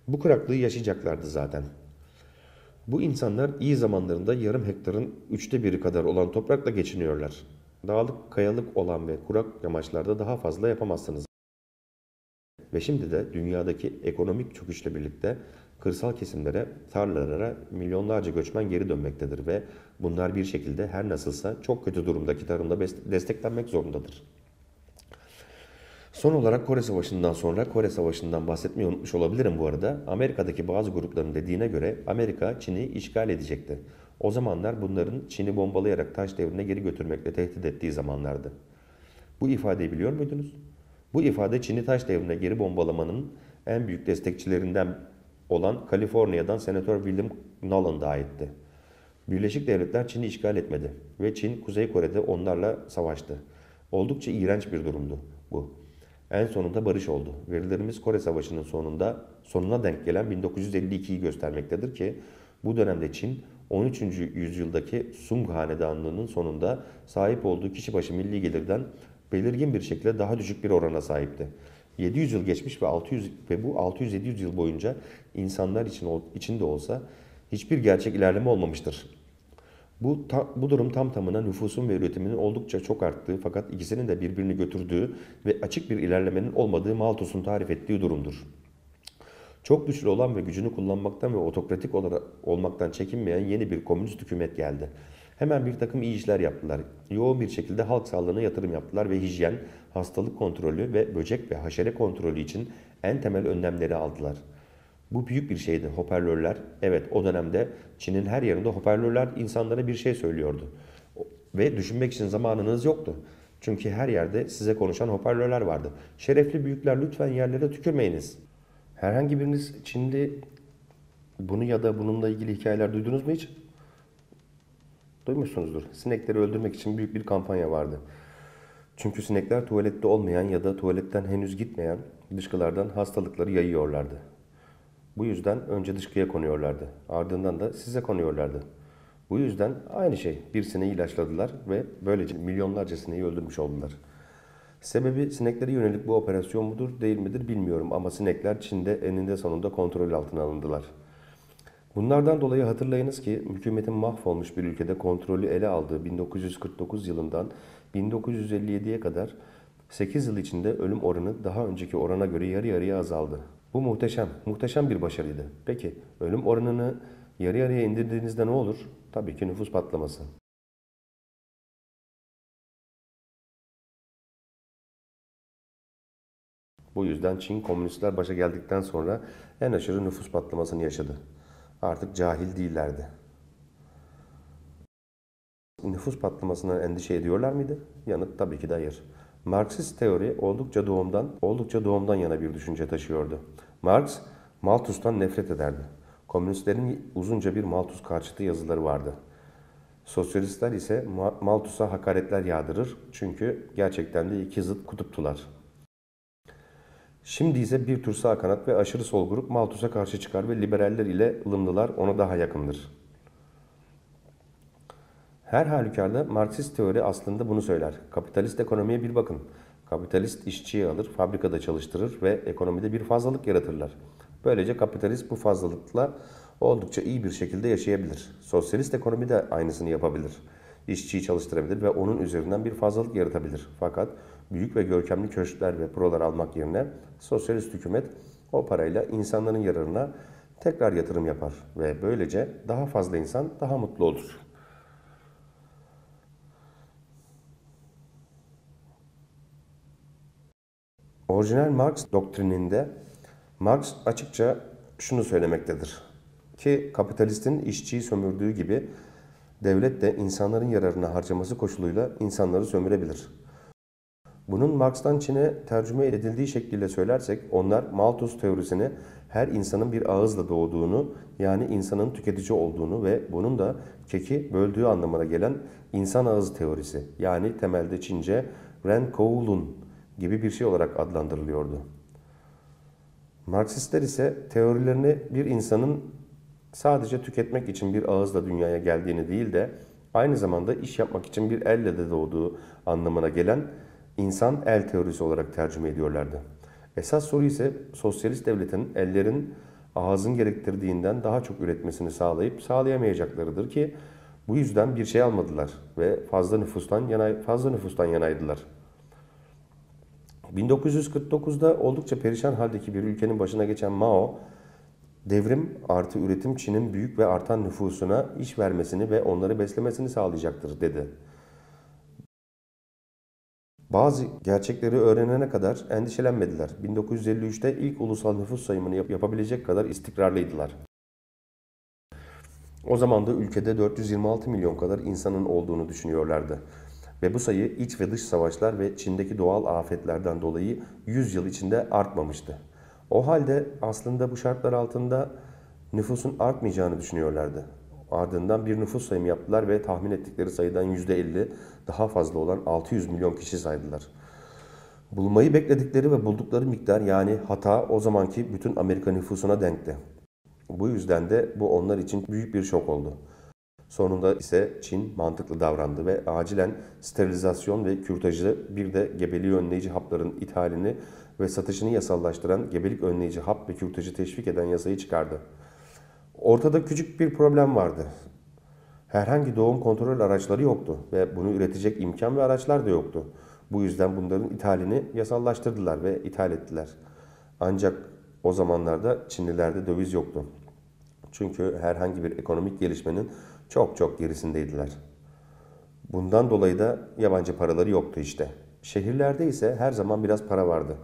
A: Bu kuraklığı yaşayacaklardı zaten. Bu insanlar iyi zamanlarında yarım hektarın üçte biri kadar olan toprakla geçiniyorlar. Dağlık, kayalık olan ve kurak yamaçlarda daha fazla yapamazsınız. Ve şimdi de dünyadaki ekonomik çöküşle birlikte kırsal kesimlere, tarlalara milyonlarca göçmen geri dönmektedir ve bunlar bir şekilde her nasılsa çok kötü durumdaki tarımda desteklenmek zorundadır. Son olarak Kore Savaşı'ndan sonra Kore Savaşı'ndan bahsetmeyi unutmuş olabilirim bu arada. Amerika'daki bazı grupların dediğine göre Amerika Çin'i işgal edecekti. O zamanlar bunların Çin'i bombalayarak taş devrine geri götürmekle tehdit ettiği zamanlardı. Bu ifadeyi biliyor muydunuz? Bu ifade Çin'i taş devrine geri bombalamanın en büyük destekçilerinden olan Kaliforniya'dan Senatör William Nolan'da aitti. Birleşik Devletler Çin'i işgal etmedi ve Çin Kuzey Kore'de onlarla savaştı. Oldukça iğrenç bir durumdu bu. En sonunda barış oldu. Verilerimiz Kore Savaşı'nın sonunda sonuna denk gelen 1952'yi göstermektedir ki bu dönemde Çin 13. yüzyıldaki Sung Hanedanlığı'nın sonunda sahip olduğu kişi başı milli gelirden belirgin bir şekilde daha düşük bir orana sahipti. 700 yıl geçmiş ve 600 ve bu 600-700 yıl boyunca insanlar için içinde olsa hiçbir gerçek ilerleme olmamıştır. Bu, ta, bu durum tam tamına nüfusun ve üretiminin oldukça çok arttığı fakat ikisinin de birbirini götürdüğü ve açık bir ilerlemenin olmadığı Malthus'un tarif ettiği durumdur. Çok güçlü olan ve gücünü kullanmaktan ve otokratik olarak, olmaktan çekinmeyen yeni bir komünist hükümet geldi. Hemen bir takım iyi işler yaptılar. Yoğun bir şekilde halk sağlığına yatırım yaptılar ve hijyen, hastalık kontrolü ve böcek ve haşere kontrolü için en temel önlemleri aldılar.'' Bu büyük bir şeydi hoparlörler. Evet o dönemde Çin'in her yerinde hoparlörler insanlara bir şey söylüyordu. Ve düşünmek için zamanınız yoktu. Çünkü her yerde size konuşan hoparlörler vardı. Şerefli büyükler lütfen yerlere tükürmeyiniz. Herhangi biriniz Çin'de bunu ya da bununla ilgili hikayeler duydunuz mu hiç? Duymuşsunuzdur. Sinekleri öldürmek için büyük bir kampanya vardı. Çünkü sinekler tuvalette olmayan ya da tuvaletten henüz gitmeyen dışkılardan hastalıkları yayıyorlardı. Bu yüzden önce dışkıya konuyorlardı. Ardından da size konuyorlardı. Bu yüzden aynı şey. Bir sineği ilaçladılar ve böylece milyonlarca sineği öldürmüş oldular. Sebebi sineklere yönelik bu operasyon mudur değil midir bilmiyorum ama sinekler Çin'de eninde sonunda kontrol altına alındılar. Bunlardan dolayı hatırlayınız ki hükümetin mahvolmuş bir ülkede kontrolü ele aldığı 1949 yılından 1957'ye kadar 8 yıl içinde ölüm oranı daha önceki orana göre yarı yarıya azaldı. Bu muhteşem, muhteşem
C: bir başarıydı. Peki ölüm oranını yarı yarıya indirdiğinizde ne olur? Tabii ki nüfus patlaması. Bu yüzden Çin komünistler başa geldikten sonra en
A: aşırı nüfus patlamasını yaşadı. Artık cahil değillerdi. Nüfus patlamasından endişe ediyorlar mıydı? Yanıt tabii ki de hayır. Marksist teori oldukça doğumdan, oldukça doğumdan yana bir düşünce taşıyordu. Marx, Malthus'tan nefret ederdi. Komünistlerin uzunca bir Malthus karşıtı yazıları vardı. Sosyalistler ise Malthus'a hakaretler yağdırır çünkü gerçekten de iki zıt kutuptular. Şimdi ise bir tür sağ kanat ve aşırı sol grup Malthus'a karşı çıkar ve liberaller ile ılımlılar ona daha yakındır. Her halükarda Marksist teori aslında bunu söyler. Kapitalist ekonomiye bir bakın. Kapitalist işçiyi alır, fabrikada çalıştırır ve ekonomide bir fazlalık yaratırlar. Böylece kapitalist bu fazlalıkla oldukça iyi bir şekilde yaşayabilir. Sosyalist ekonomi de aynısını yapabilir. İşçiyi çalıştırabilir ve onun üzerinden bir fazlalık yaratabilir. Fakat büyük ve görkemli köşkler ve prolar almak yerine sosyalist hükümet o parayla insanların yararına tekrar yatırım yapar ve böylece daha fazla insan daha mutlu olur. Orijinal Marx doktrininde Marx açıkça şunu söylemektedir ki kapitalistin işçiyi sömürdüğü gibi devlet de insanların yararına harcaması koşuluyla insanları sömürebilir. Bunun Marx'tan Çin'e tercüme edildiği şekliyle söylersek onlar Malthus teorisini her insanın bir ağızla doğduğunu yani insanın tüketici olduğunu ve bunun da keki böldüğü anlamına gelen insan ağız teorisi yani temelde Çince Ren Koul'un gibi bir şey olarak adlandırılıyordu. Marksistler ise teorilerini bir insanın sadece tüketmek için bir ağızla dünyaya geldiğini değil de aynı zamanda iş yapmak için bir elle de doğduğu anlamına gelen insan el teorisi olarak tercüme ediyorlardı. Esas soru ise sosyalist devletin ellerin ağzın gerektirdiğinden daha çok üretmesini sağlayıp sağlayamayacaklarıdır ki bu yüzden bir şey almadılar ve fazla nüfustan yana fazla nüfustan yanaydılar.'' 1949'da oldukça perişan haldeki bir ülkenin başına geçen Mao, devrim artı üretim Çin'in büyük ve artan nüfusuna iş vermesini ve onları beslemesini sağlayacaktır dedi. Bazı gerçekleri öğrenene kadar endişelenmediler. 1953'te ilk ulusal nüfus sayımını yap- yapabilecek kadar istikrarlıydılar. O zaman da ülkede 426 milyon kadar insanın olduğunu düşünüyorlardı. Ve bu sayı iç ve dış savaşlar ve Çin'deki doğal afetlerden dolayı 100 yıl içinde artmamıştı. O halde aslında bu şartlar altında nüfusun artmayacağını düşünüyorlardı. Ardından bir nüfus sayımı yaptılar ve tahmin ettikleri sayıdan %50 daha fazla olan 600 milyon kişi saydılar. Bulmayı bekledikleri ve buldukları miktar yani hata o zamanki bütün Amerika nüfusuna denkti. Bu yüzden de bu onlar için büyük bir şok oldu. Sonunda ise Çin mantıklı davrandı ve acilen sterilizasyon ve kürtajı bir de gebeliği önleyici hapların ithalini ve satışını yasallaştıran gebelik önleyici hap ve kürtajı teşvik eden yasayı çıkardı. Ortada küçük bir problem vardı. Herhangi doğum kontrol araçları yoktu ve bunu üretecek imkan ve araçlar da yoktu. Bu yüzden bunların ithalini yasallaştırdılar ve ithal ettiler. Ancak o zamanlarda Çinlilerde döviz yoktu. Çünkü herhangi bir ekonomik gelişmenin çok çok gerisindeydiler. Bundan dolayı da yabancı paraları yoktu işte. Şehirlerde ise her zaman biraz para vardı.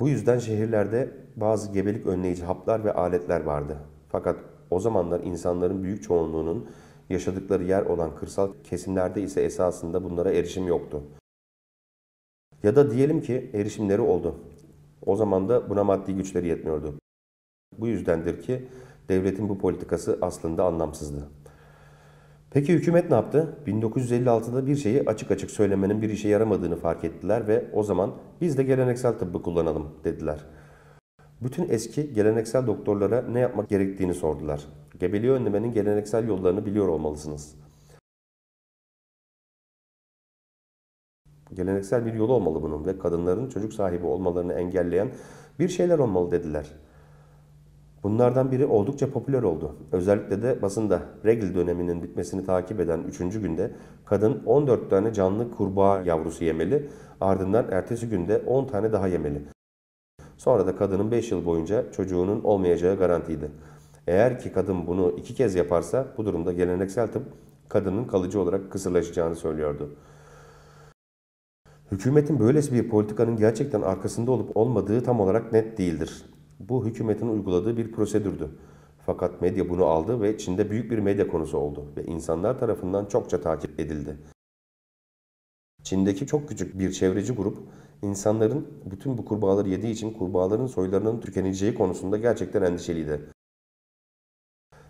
A: Bu yüzden şehirlerde bazı gebelik önleyici haplar ve aletler vardı. Fakat o zamanlar insanların büyük çoğunluğunun yaşadıkları yer olan kırsal kesimlerde ise esasında bunlara erişim yoktu. Ya da diyelim ki erişimleri oldu. O zaman da buna maddi güçleri yetmiyordu. Bu yüzdendir ki devletin bu politikası aslında anlamsızdı. Peki hükümet ne yaptı? 1956'da bir şeyi açık açık söylemenin bir işe yaramadığını fark ettiler ve o zaman biz de geleneksel tıbbı kullanalım dediler. Bütün eski geleneksel
B: doktorlara ne yapmak gerektiğini sordular. Gebeliği önlemenin geleneksel yollarını biliyor olmalısınız. Geleneksel bir yolu olmalı bunun ve kadınların çocuk sahibi olmalarını engelleyen bir şeyler olmalı dediler.
A: Bunlardan biri oldukça popüler oldu. Özellikle de basında regl döneminin bitmesini takip eden 3. günde kadın 14 tane canlı kurbağa yavrusu yemeli, ardından ertesi günde 10 tane daha yemeli. Sonra da kadının 5 yıl boyunca çocuğunun olmayacağı garantiydi. Eğer ki kadın bunu iki kez yaparsa bu durumda geleneksel tıp kadının kalıcı olarak kısırlaşacağını söylüyordu. Hükümetin böylesi bir politikanın gerçekten arkasında olup olmadığı tam olarak net değildir. Bu hükümetin uyguladığı bir prosedürdü. Fakat medya bunu aldı ve Çin'de büyük bir medya konusu oldu ve insanlar tarafından çokça takip edildi. Çin'deki çok küçük bir çevreci grup insanların bütün bu kurbağaları yediği için kurbağaların soylarının tükeneceği konusunda gerçekten endişeliydi.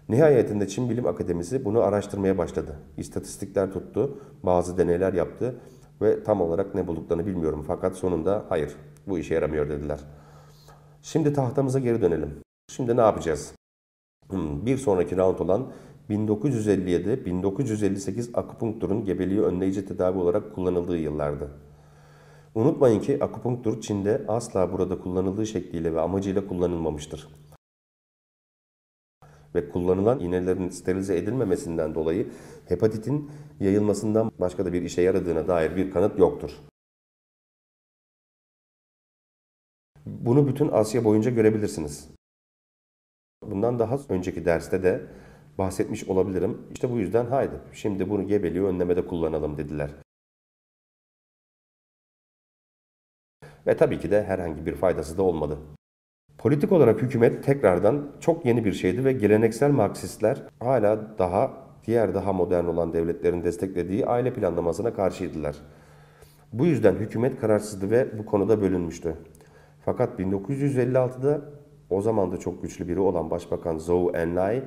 A: Nihayetinde Çin Bilim Akademisi bunu araştırmaya başladı. İstatistikler tuttu, bazı deneyler yaptı ve tam olarak ne bulduklarını bilmiyorum fakat sonunda hayır bu işe yaramıyor dediler.'' Şimdi tahtamıza geri dönelim. Şimdi ne yapacağız? Hmm, bir sonraki round olan 1957-1958 akupunkturun gebeliği önleyici tedavi olarak kullanıldığı yıllardı. Unutmayın ki akupunktur Çin'de asla burada kullanıldığı şekliyle ve amacıyla kullanılmamıştır. Ve kullanılan iğnelerin sterilize edilmemesinden dolayı
B: hepatitin yayılmasından başka da bir işe yaradığına dair bir kanıt yoktur. Bunu bütün Asya boyunca görebilirsiniz. Bundan daha önceki derste de bahsetmiş olabilirim. İşte bu yüzden haydi şimdi bunu gebeliği önlemede kullanalım dediler. Ve tabii ki de herhangi bir faydası da olmadı. Politik olarak hükümet tekrardan
A: çok yeni bir şeydi ve geleneksel Marksistler hala daha diğer daha modern olan devletlerin desteklediği aile planlamasına karşıydılar. Bu yüzden hükümet kararsızdı ve bu konuda bölünmüştü. Fakat 1956'da o zaman da çok güçlü biri olan Başbakan Zhou Enlai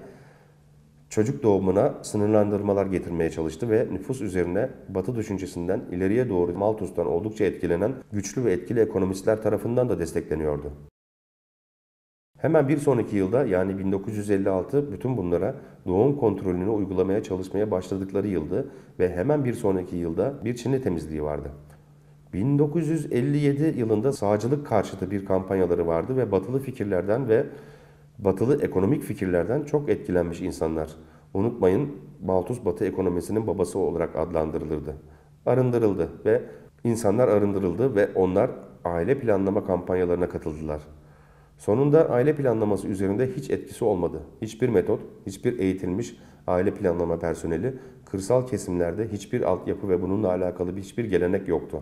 A: çocuk doğumuna sınırlandırmalar getirmeye çalıştı ve nüfus üzerine Batı düşüncesinden ileriye doğru Malthus'tan oldukça etkilenen güçlü ve etkili ekonomistler tarafından da destekleniyordu. Hemen bir sonraki yılda yani 1956 bütün bunlara doğum kontrolünü uygulamaya çalışmaya başladıkları yıldı ve hemen bir sonraki yılda bir Çinli temizliği vardı. 1957 yılında sağcılık karşıtı bir kampanyaları vardı ve batılı fikirlerden ve batılı ekonomik fikirlerden çok etkilenmiş insanlar. Unutmayın Baltus Batı ekonomisinin babası olarak adlandırılırdı. Arındırıldı ve insanlar arındırıldı ve onlar aile planlama kampanyalarına katıldılar. Sonunda aile planlaması üzerinde hiç etkisi olmadı. Hiçbir metot, hiçbir eğitilmiş aile planlama personeli, kırsal kesimlerde hiçbir altyapı ve bununla alakalı hiçbir gelenek yoktu.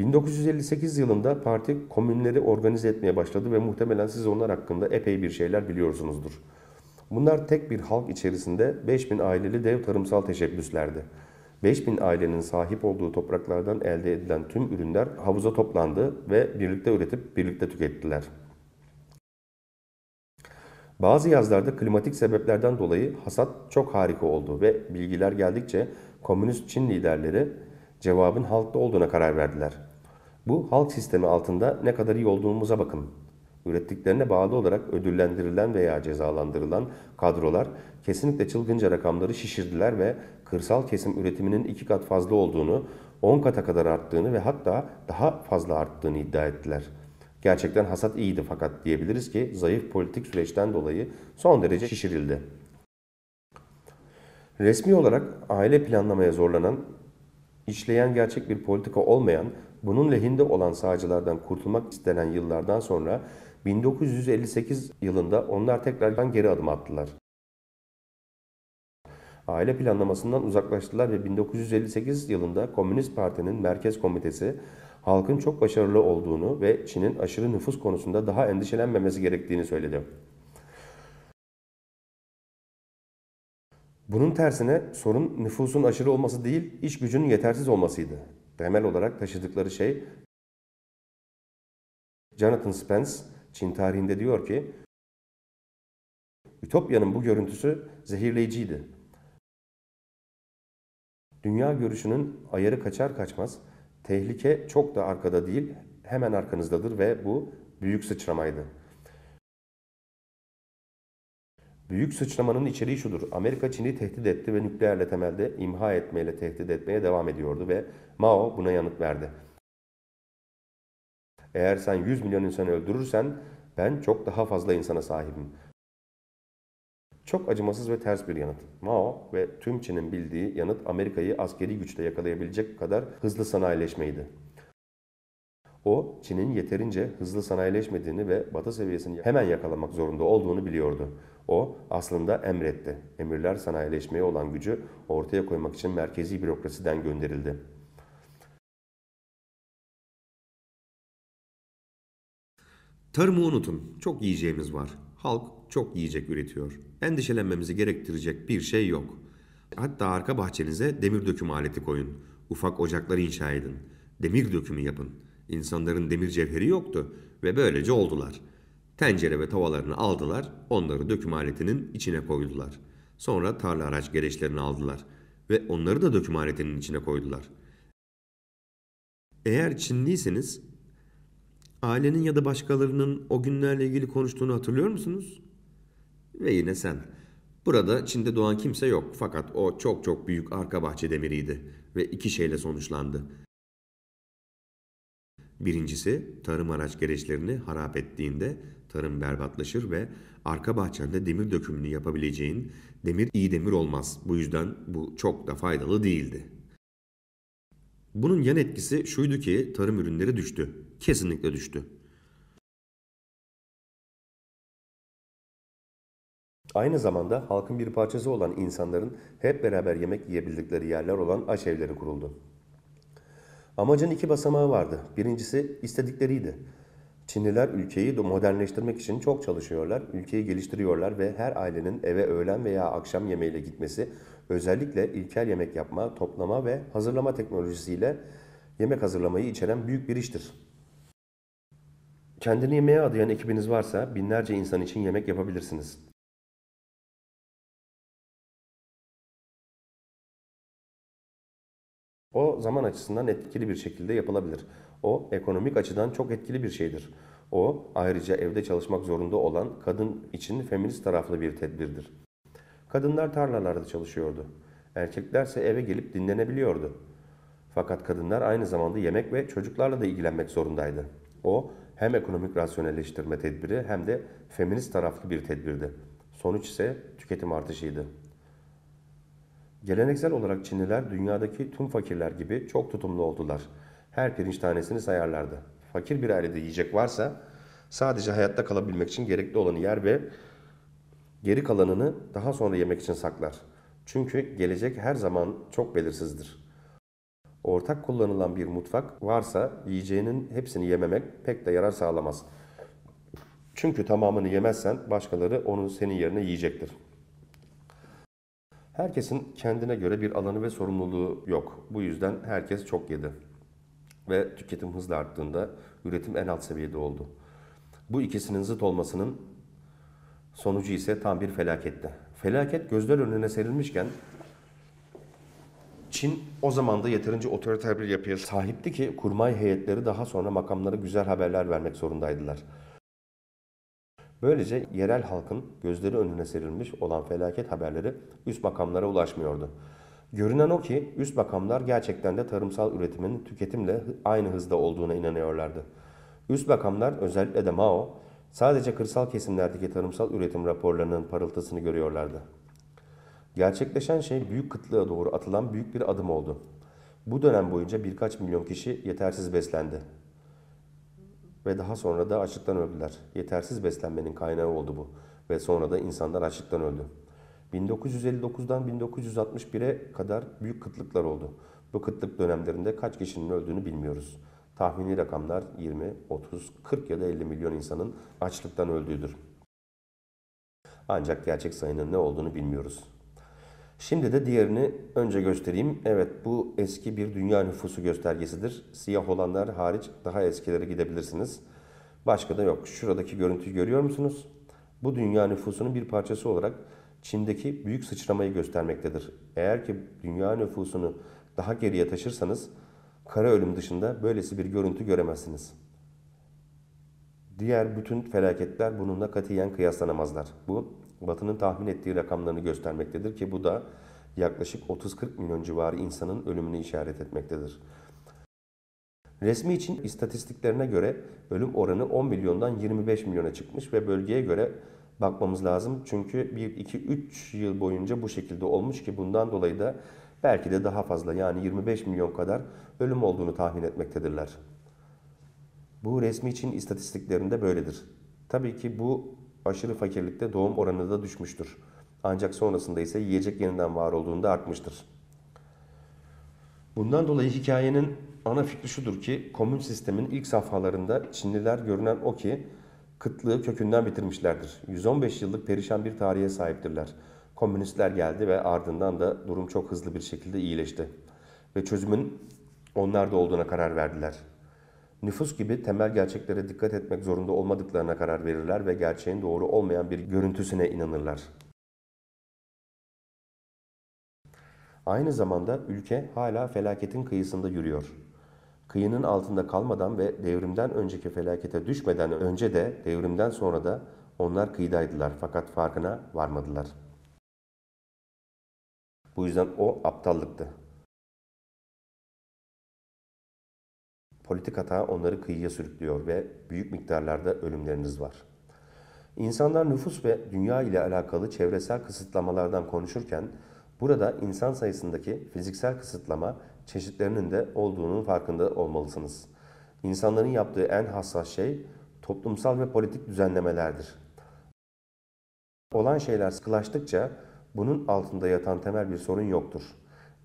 A: 1958 yılında parti komünleri organize etmeye başladı ve muhtemelen siz onlar hakkında epey bir şeyler biliyorsunuzdur. Bunlar tek bir halk içerisinde 5000 aileli dev tarımsal teşebbüslerdi. 5000 ailenin sahip olduğu topraklardan elde edilen tüm ürünler havuza toplandı ve birlikte üretip birlikte tükettiler. Bazı yazlarda klimatik sebeplerden dolayı hasat çok harika oldu ve bilgiler geldikçe komünist Çin liderleri cevabın halkta olduğuna karar verdiler. Bu halk sistemi altında ne kadar iyi olduğumuza bakın. Ürettiklerine bağlı olarak ödüllendirilen veya cezalandırılan kadrolar kesinlikle çılgınca rakamları şişirdiler ve kırsal kesim üretiminin iki kat fazla olduğunu, 10 kata kadar arttığını ve hatta daha fazla arttığını iddia ettiler. Gerçekten hasat iyiydi fakat diyebiliriz ki zayıf politik süreçten dolayı son derece şişirildi. Resmi olarak aile planlamaya zorlanan, işleyen gerçek bir politika olmayan bunun lehinde olan sağcılardan kurtulmak istenen yıllardan sonra 1958 yılında onlar tekrardan geri adım attılar. Aile planlamasından uzaklaştılar ve 1958 yılında Komünist Parti'nin Merkez Komitesi halkın çok başarılı olduğunu ve Çin'in aşırı nüfus konusunda daha endişelenmemesi gerektiğini söyledi. Bunun tersine sorun nüfusun aşırı olması değil, iş gücünün yetersiz olmasıydı temel olarak
B: taşıdıkları şey Jonathan Spence Çin tarihinde diyor ki Ütopya'nın bu görüntüsü zehirleyiciydi. Dünya görüşünün ayarı kaçar kaçmaz
A: tehlike çok da arkada değil hemen arkanızdadır ve bu büyük sıçramaydı. Büyük sıçramanın içeriği şudur. Amerika Çin'i tehdit etti ve nükleerle temelde imha etmeyle tehdit etmeye devam ediyordu ve Mao buna yanıt verdi.
B: Eğer sen 100 milyon insanı öldürürsen ben çok daha fazla insana sahibim. Çok acımasız ve ters bir yanıt. Mao
A: ve tüm Çin'in bildiği yanıt Amerika'yı askeri güçle yakalayabilecek kadar hızlı sanayileşmeydi. O, Çin'in yeterince hızlı sanayileşmediğini ve batı seviyesini hemen yakalamak zorunda olduğunu biliyordu. O aslında emretti. Emirler sanayileşmeye
B: olan gücü ortaya koymak için merkezi bürokrasiden gönderildi. Tarımı unutun. Çok yiyeceğimiz var. Halk çok yiyecek üretiyor. Endişelenmemizi gerektirecek bir şey yok.
A: Hatta arka bahçenize demir döküm aleti koyun. Ufak ocaklar inşa edin. Demir dökümü yapın. İnsanların demir cevheri yoktu ve böylece oldular. Tencere ve tavalarını aldılar, onları döküm aletinin içine koydular. Sonra tarla araç gereçlerini aldılar ve onları da döküm aletinin içine koydular. Eğer Çinliyseniz, ailenin ya da başkalarının o günlerle ilgili konuştuğunu hatırlıyor musunuz? Ve yine sen. Burada Çin'de doğan kimse yok fakat o çok çok büyük arka bahçe demiriydi ve iki şeyle sonuçlandı. Birincisi tarım araç gereçlerini harap ettiğinde Tarım berbatlaşır ve arka bahçende demir dökümünü yapabileceğin demir iyi demir olmaz.
B: Bu yüzden bu çok da faydalı değildi. Bunun yan etkisi şuydu
C: ki tarım ürünleri düştü. Kesinlikle düştü.
B: Aynı zamanda halkın bir parçası olan insanların
A: hep beraber yemek yiyebildikleri yerler olan aşevleri kuruldu. Amacın iki basamağı vardı. Birincisi istedikleriydi. Çinliler ülkeyi modernleştirmek için çok çalışıyorlar, ülkeyi geliştiriyorlar ve her ailenin eve öğlen veya akşam yemeğiyle gitmesi, özellikle ilkel yemek yapma, toplama ve hazırlama teknolojisiyle yemek
B: hazırlamayı içeren büyük bir iştir. Kendini yemeğe adayan ekibiniz varsa
C: binlerce insan için yemek yapabilirsiniz. O zaman açısından etkili bir şekilde
B: yapılabilir. O ekonomik açıdan çok etkili bir şeydir. O ayrıca evde çalışmak
A: zorunda olan kadın için feminist taraflı bir tedbirdir. Kadınlar tarlalarda çalışıyordu. Erkeklerse eve gelip dinlenebiliyordu. Fakat kadınlar aynı zamanda yemek ve çocuklarla da ilgilenmek zorundaydı. O hem ekonomik rasyonelleştirme tedbiri hem de feminist taraflı bir tedbirdi. Sonuç ise tüketim artışıydı. Geleneksel olarak Çinliler dünyadaki tüm fakirler gibi çok tutumlu oldular. Her pirinç tanesini sayarlardı. Fakir bir ailede yiyecek varsa sadece hayatta kalabilmek için gerekli olanı yer ve geri kalanını daha sonra yemek için saklar. Çünkü gelecek her zaman çok belirsizdir. Ortak kullanılan bir mutfak varsa yiyeceğinin hepsini yememek pek de yarar sağlamaz. Çünkü tamamını yemezsen başkaları onun senin yerine yiyecektir. Herkesin kendine göre bir alanı ve sorumluluğu yok. Bu yüzden herkes çok yedi. Ve tüketim hızla arttığında üretim en alt seviyede oldu. Bu ikisinin zıt olmasının sonucu ise tam bir felaketti. Felaket gözler önüne serilmişken Çin o zaman da yeterince otoriter bir yapıya sahipti ki kurmay heyetleri daha sonra makamlara güzel haberler vermek zorundaydılar. Böylece yerel halkın gözleri önüne serilmiş olan felaket haberleri üst makamlara ulaşmıyordu. Görünen o ki üst makamlar gerçekten de tarımsal üretimin tüketimle aynı hızda olduğuna inanıyorlardı. Üst makamlar özellikle de Mao sadece kırsal kesimlerdeki tarımsal üretim raporlarının parıltısını görüyorlardı. Gerçekleşen şey büyük kıtlığa doğru atılan büyük bir adım oldu. Bu dönem boyunca birkaç milyon kişi yetersiz beslendi ve daha sonra da açlıktan öldüler. Yetersiz beslenmenin kaynağı oldu bu ve sonra da insanlar açlıktan öldü. 1959'dan 1961'e kadar büyük kıtlıklar oldu. Bu kıtlık dönemlerinde kaç kişinin öldüğünü bilmiyoruz. Tahmini rakamlar 20, 30, 40 ya da 50 milyon insanın açlıktan öldüğüdür. Ancak gerçek sayının ne olduğunu bilmiyoruz. Şimdi de diğerini önce göstereyim. Evet bu eski bir dünya nüfusu göstergesidir. Siyah olanlar hariç daha eskilere gidebilirsiniz. Başka da yok. Şuradaki görüntüyü görüyor musunuz? Bu dünya nüfusunun bir parçası olarak Çin'deki büyük sıçramayı göstermektedir. Eğer ki dünya nüfusunu daha geriye taşırsanız kara ölüm dışında böylesi bir görüntü göremezsiniz. Diğer bütün felaketler bununla katiyen kıyaslanamazlar. Bu Batı'nın tahmin ettiği rakamlarını göstermektedir ki bu da yaklaşık 30-40 milyon civarı insanın ölümünü işaret etmektedir. Resmi için istatistiklerine göre ölüm oranı 10 milyondan 25 milyona çıkmış ve bölgeye göre bakmamız lazım. Çünkü 1 2 3 yıl boyunca bu şekilde olmuş ki bundan dolayı da belki de daha fazla yani 25 milyon kadar ölüm olduğunu tahmin etmektedirler. Bu resmi için istatistiklerinde böyledir. Tabii ki bu aşırı fakirlikte doğum oranı da düşmüştür. Ancak sonrasında ise yiyecek yeniden var olduğunda artmıştır. Bundan dolayı hikayenin ana fikri şudur ki komün sistemin ilk safhalarında Çinliler görünen o ki kıtlığı kökünden bitirmişlerdir. 115 yıllık perişan bir tarihe sahiptirler. Komünistler geldi ve ardından da durum çok hızlı bir şekilde iyileşti. Ve çözümün onlarda olduğuna karar verdiler nüfus gibi temel gerçeklere dikkat etmek zorunda olmadıklarına karar verirler ve gerçeğin doğru olmayan bir görüntüsüne inanırlar. Aynı zamanda ülke hala felaketin kıyısında yürüyor. Kıyının altında kalmadan ve devrimden önceki felakete düşmeden önce de devrimden sonra da
C: onlar kıyıdaydılar fakat farkına varmadılar. Bu yüzden o aptallıktı.
B: Politik hata onları kıyıya sürüklüyor ve büyük miktarlarda ölümleriniz var.
A: İnsanlar nüfus ve dünya ile alakalı çevresel kısıtlamalardan konuşurken burada insan sayısındaki fiziksel kısıtlama çeşitlerinin de olduğunun farkında olmalısınız. İnsanların yaptığı en hassas şey toplumsal ve politik düzenlemelerdir. Olan şeyler sıkılaştıkça bunun altında yatan temel bir sorun yoktur.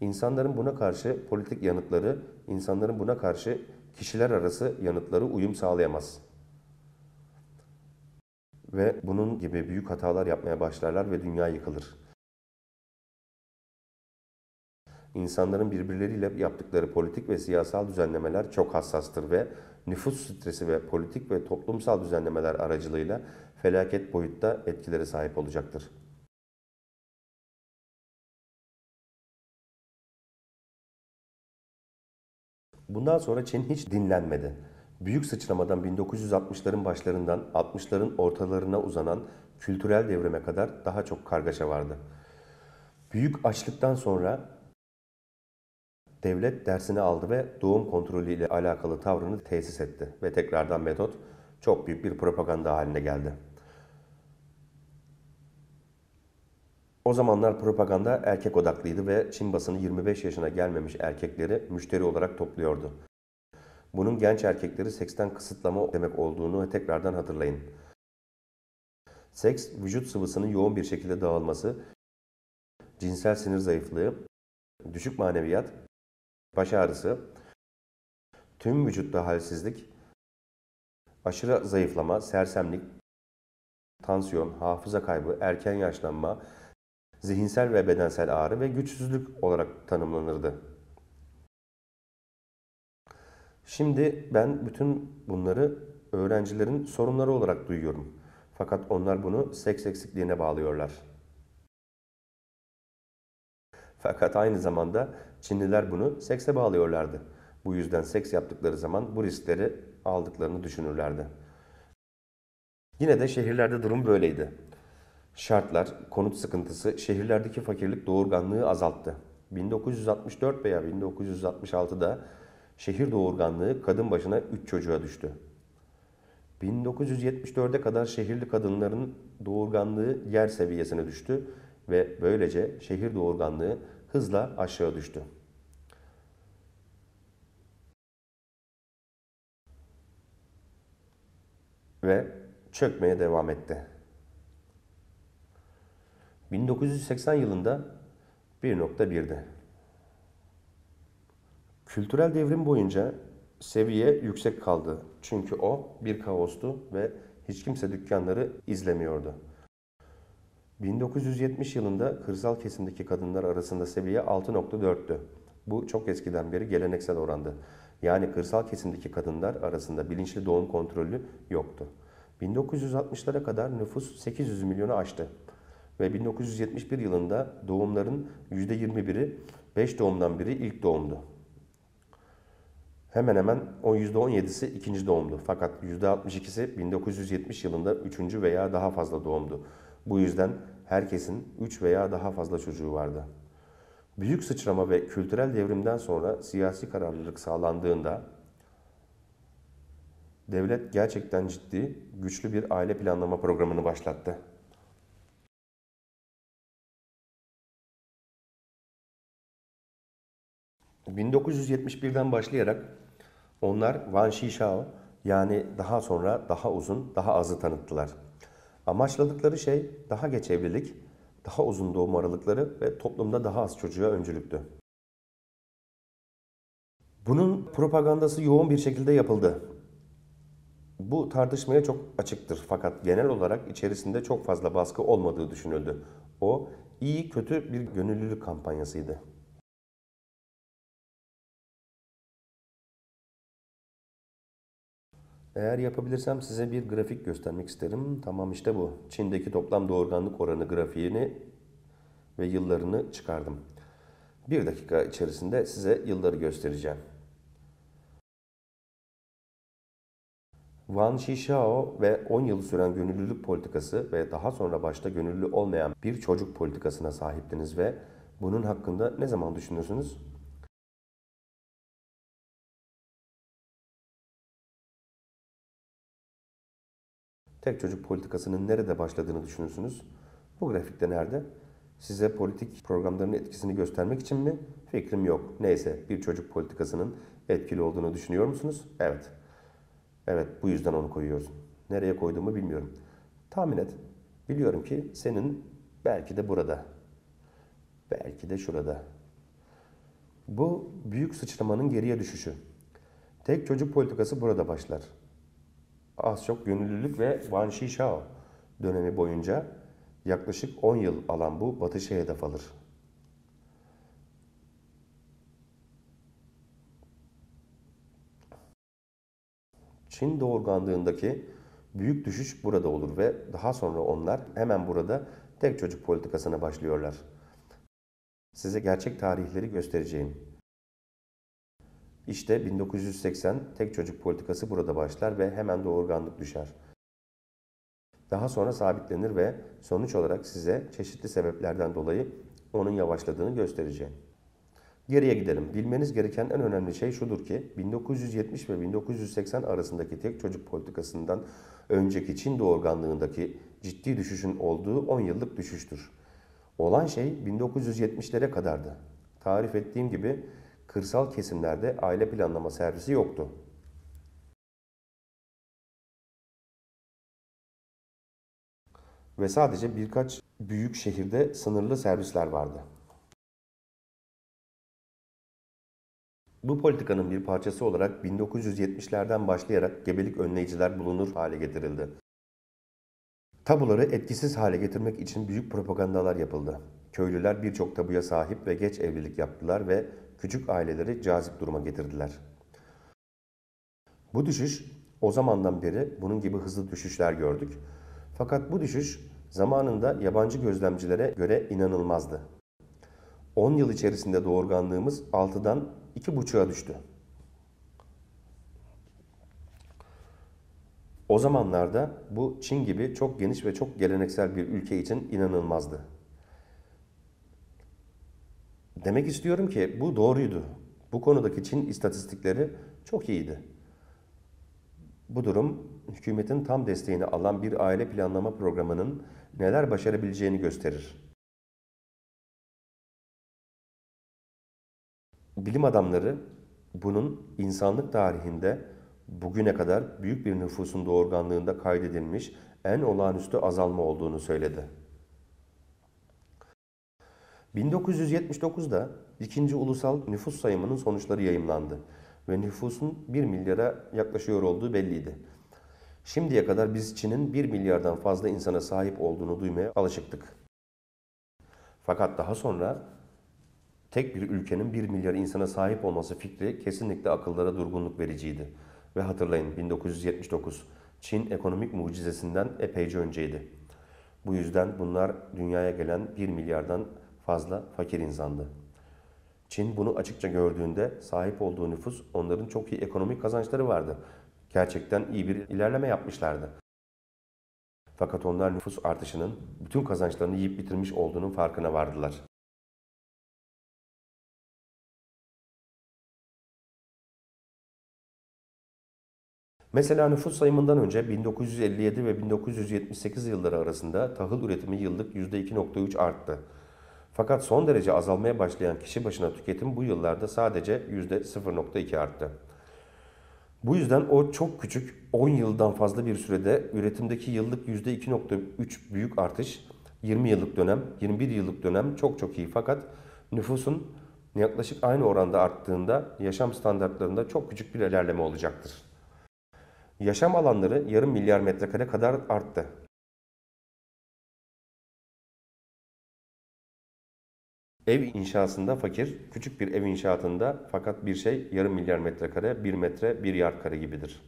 A: İnsanların buna karşı politik yanıtları, insanların buna karşı kişiler arası yanıtları uyum sağlayamaz.
B: Ve bunun gibi büyük hatalar yapmaya başlarlar ve dünya yıkılır. İnsanların birbirleriyle yaptıkları politik ve siyasal düzenlemeler çok
A: hassastır ve nüfus stresi ve politik ve toplumsal düzenlemeler aracılığıyla
C: felaket boyutta etkilere sahip olacaktır. Bundan sonra Çin
B: hiç dinlenmedi. Büyük sıçramadan 1960'ların başlarından 60'ların ortalarına
A: uzanan kültürel devrime kadar daha çok kargaşa vardı. Büyük açlıktan sonra devlet dersini aldı ve doğum kontrolü ile alakalı tavrını tesis etti ve tekrardan metot çok büyük bir propaganda haline geldi. O zamanlar propaganda erkek odaklıydı ve Çin basını 25 yaşına gelmemiş erkekleri müşteri olarak topluyordu. Bunun genç erkekleri seksten kısıtlama demek olduğunu tekrardan hatırlayın.
B: Seks, vücut sıvısının yoğun bir şekilde dağılması, cinsel sinir zayıflığı, düşük maneviyat, baş ağrısı, tüm vücutta halsizlik, aşırı zayıflama, sersemlik,
A: tansiyon, hafıza kaybı, erken yaşlanma, zihinsel ve bedensel ağrı ve güçsüzlük olarak tanımlanırdı. Şimdi ben bütün bunları öğrencilerin sorunları olarak duyuyorum. Fakat onlar bunu seks eksikliğine bağlıyorlar. Fakat aynı zamanda Çinliler bunu sekse bağlıyorlardı. Bu yüzden seks yaptıkları zaman bu riskleri aldıklarını düşünürlerdi. Yine de şehirlerde durum böyleydi şartlar, konut sıkıntısı şehirlerdeki fakirlik doğurganlığı azalttı. 1964 veya 1966'da şehir doğurganlığı kadın başına 3 çocuğa düştü. 1974'e kadar şehirli kadınların doğurganlığı yer seviyesine düştü ve böylece şehir doğurganlığı hızla aşağı düştü. Ve çökmeye devam etti. 1980 yılında 1.1'de. Kültürel devrim boyunca seviye yüksek kaldı. Çünkü o bir kaostu ve hiç kimse dükkanları izlemiyordu. 1970 yılında kırsal kesimdeki kadınlar arasında seviye 6.4'tü. Bu çok eskiden beri geleneksel orandı. Yani kırsal kesimdeki kadınlar arasında bilinçli doğum kontrolü yoktu. 1960'lara kadar nüfus 800 milyonu aştı ve 1971 yılında doğumların %21'i 5 doğumdan biri ilk doğumdu. Hemen hemen o %17'si ikinci doğumdu. Fakat %62'si 1970 yılında üçüncü veya daha fazla doğumdu. Bu yüzden herkesin 3 veya daha fazla çocuğu vardı. Büyük sıçrama ve kültürel devrimden sonra siyasi kararlılık sağlandığında
B: devlet gerçekten ciddi, güçlü bir aile planlama programını
C: başlattı. 1971'den başlayarak
A: onlar Wan Shishao yani daha sonra daha uzun, daha azı tanıttılar. Amaçladıkları şey daha geç evlilik, daha uzun doğum aralıkları ve toplumda daha az çocuğa öncülüktü. Bunun propagandası yoğun bir şekilde yapıldı. Bu tartışmaya çok açıktır fakat genel olarak
B: içerisinde çok fazla baskı olmadığı düşünüldü. O iyi kötü bir gönüllülük
C: kampanyasıydı. Eğer yapabilirsem size bir grafik göstermek isterim. Tamam işte
A: bu. Çin'deki toplam doğurganlık oranı grafiğini ve yıllarını çıkardım. Bir dakika içerisinde size yılları göstereceğim. Wang Shishao ve 10 yıl süren gönüllülük
B: politikası ve daha sonra başta gönüllü olmayan bir çocuk politikasına sahiptiniz ve bunun
C: hakkında ne zaman düşünüyorsunuz? tek çocuk politikasının
B: nerede başladığını düşünürsünüz? Bu grafikte nerede? Size politik programlarının etkisini
A: göstermek için mi? Fikrim yok. Neyse bir çocuk politikasının etkili olduğunu düşünüyor musunuz? Evet. Evet bu yüzden onu koyuyoruz. Nereye koyduğumu bilmiyorum. Tahmin et. Biliyorum ki senin belki de burada. Belki de şurada. Bu büyük sıçramanın geriye düşüşü. Tek çocuk politikası burada başlar az çok gönüllülük ve Wan Shishao dönemi boyunca yaklaşık 10 yıl alan bu batışa hedef alır. Çin doğurgandığındaki büyük düşüş burada olur ve daha sonra onlar hemen burada tek çocuk politikasına başlıyorlar. Size gerçek tarihleri göstereceğim. İşte 1980 tek çocuk politikası burada başlar ve hemen doğurganlık düşer. Daha sonra sabitlenir ve sonuç olarak size çeşitli sebeplerden dolayı onun yavaşladığını göstereceğim. Geriye gidelim. Bilmeniz gereken en önemli şey şudur ki 1970 ve 1980 arasındaki tek çocuk politikasından önceki Çin doğurganlığındaki ciddi düşüşün olduğu 10 yıllık düşüştür. Olan şey 1970'lere kadardı.
B: Tarif ettiğim gibi Kırsal kesimlerde aile planlama servisi yoktu.
C: Ve sadece birkaç büyük şehirde sınırlı servisler vardı.
B: Bu politikanın bir parçası olarak 1970'lerden başlayarak gebelik önleyiciler bulunur hale getirildi.
A: Tabuları etkisiz hale getirmek için büyük propagandalar yapıldı. Köylüler birçok tabuya sahip ve geç evlilik yaptılar ve küçük aileleri cazip duruma getirdiler. Bu düşüş o zamandan beri bunun gibi hızlı düşüşler gördük. Fakat bu düşüş zamanında yabancı gözlemcilere göre inanılmazdı. 10 yıl içerisinde doğurganlığımız 6'dan 2,5'a düştü. O zamanlarda bu Çin gibi çok geniş ve çok geleneksel bir ülke için inanılmazdı. Demek istiyorum ki bu doğruydu. Bu konudaki Çin istatistikleri çok iyiydi. Bu durum hükümetin tam desteğini alan bir aile planlama
B: programının neler başarabileceğini gösterir. Bilim adamları bunun insanlık tarihinde
A: bugüne kadar büyük bir nüfusun doğurganlığında kaydedilmiş en olağanüstü azalma olduğunu söyledi. 1979'da ikinci ulusal nüfus sayımının sonuçları yayımlandı ve nüfusun 1 milyara yaklaşıyor olduğu belliydi. Şimdiye kadar biz Çin'in 1 milyardan fazla insana sahip olduğunu duymaya alışıktık. Fakat daha sonra tek bir ülkenin 1 milyar insana sahip olması fikri kesinlikle akıllara durgunluk vericiydi. Ve hatırlayın 1979 Çin ekonomik mucizesinden epeyce önceydi. Bu yüzden bunlar dünyaya gelen 1 milyardan fazla fakir insandı. Çin bunu açıkça gördüğünde sahip olduğu nüfus onların çok iyi ekonomik kazançları vardı. Gerçekten iyi bir ilerleme yapmışlardı. Fakat onlar
C: nüfus artışının bütün kazançlarını yiyip bitirmiş olduğunun farkına vardılar. Mesela nüfus sayımından önce 1957 ve 1978 yılları
A: arasında tahıl üretimi yıllık %2.3 arttı. Fakat son derece azalmaya başlayan kişi başına tüketim bu yıllarda sadece %0.2 arttı. Bu yüzden o çok küçük 10 yıldan fazla bir sürede üretimdeki yıllık %2.3 büyük artış 20 yıllık dönem, 21 yıllık dönem çok çok iyi fakat nüfusun yaklaşık aynı oranda arttığında yaşam standartlarında çok küçük bir ilerleme olacaktır.
C: Yaşam alanları yarım milyar metrekare kadar arttı. Ev inşasında
B: fakir, küçük bir ev inşaatında fakat bir şey yarım milyar metrekare, bir metre, bir yard
A: kare gibidir.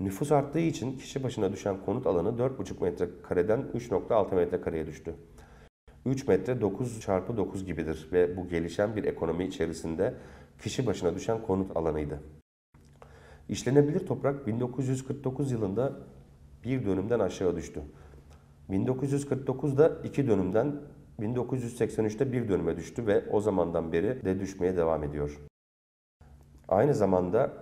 A: Nüfus arttığı için kişi başına düşen konut alanı 4,5 metrekareden 3,6 metrekareye düştü. 3 metre 9 çarpı 9 gibidir ve bu gelişen bir ekonomi içerisinde kişi başına düşen konut alanıydı. İşlenebilir toprak 1949 yılında bir dönümden aşağı düştü. 1949'da iki dönümden 1983'te bir dönüme düştü ve o zamandan beri de düşmeye devam ediyor. Aynı zamanda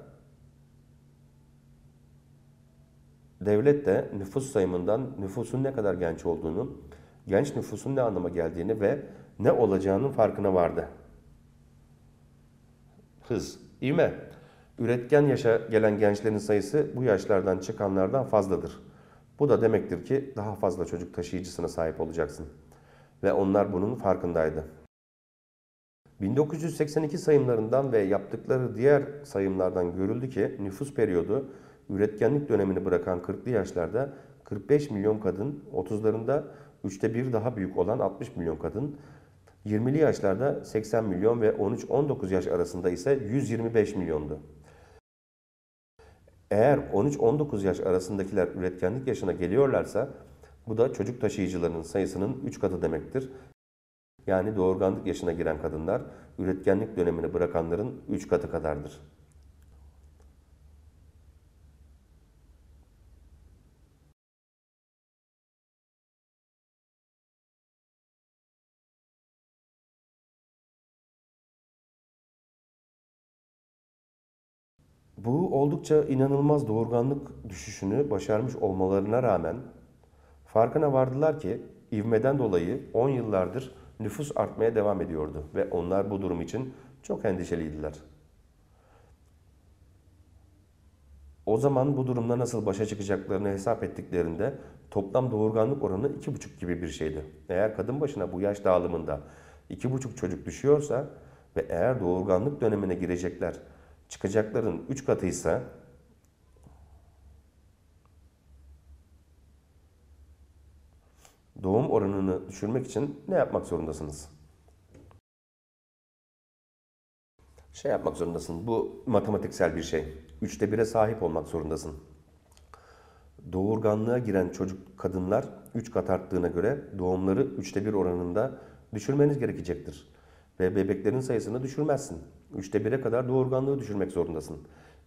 A: devlet de nüfus sayımından nüfusun ne kadar genç olduğunu, genç nüfusun ne anlama geldiğini ve ne olacağının farkına vardı. Hız, ivme. Üretken yaşa gelen gençlerin sayısı bu yaşlardan çıkanlardan fazladır. Bu da demektir ki daha fazla çocuk taşıyıcısına sahip olacaksın.'' ve onlar bunun farkındaydı. 1982 sayımlarından ve yaptıkları diğer sayımlardan görüldü ki nüfus periyodu üretkenlik dönemini bırakan 40'lı yaşlarda 45 milyon kadın, 30'larında üçte bir daha büyük olan 60 milyon kadın, 20'li yaşlarda 80 milyon ve 13-19 yaş arasında ise 125 milyondu. Eğer 13-19 yaş arasındakiler üretkenlik yaşına geliyorlarsa bu da çocuk taşıyıcılarının sayısının 3 katı demektir. Yani doğurganlık yaşına giren kadınlar üretkenlik dönemini bırakanların 3 katı kadardır.
C: Bu oldukça inanılmaz doğurganlık düşüşünü başarmış olmalarına
A: rağmen Farkına vardılar ki ivmeden dolayı 10 yıllardır nüfus artmaya devam ediyordu ve onlar bu durum için çok endişeliydiler. O zaman bu durumda nasıl başa çıkacaklarını hesap ettiklerinde toplam doğurganlık oranı 2,5 gibi bir şeydi. Eğer kadın başına bu yaş dağılımında 2,5 çocuk düşüyorsa ve eğer doğurganlık dönemine girecekler çıkacakların 3 katıysa doğum oranını düşürmek için ne yapmak zorundasınız? Şey yapmak zorundasın. Bu matematiksel bir şey. Üçte bire sahip olmak zorundasın. Doğurganlığa giren çocuk kadınlar 3 kat arttığına göre doğumları üçte bir oranında düşürmeniz gerekecektir. Ve bebeklerin sayısını düşürmezsin. Üçte bire kadar doğurganlığı düşürmek zorundasın.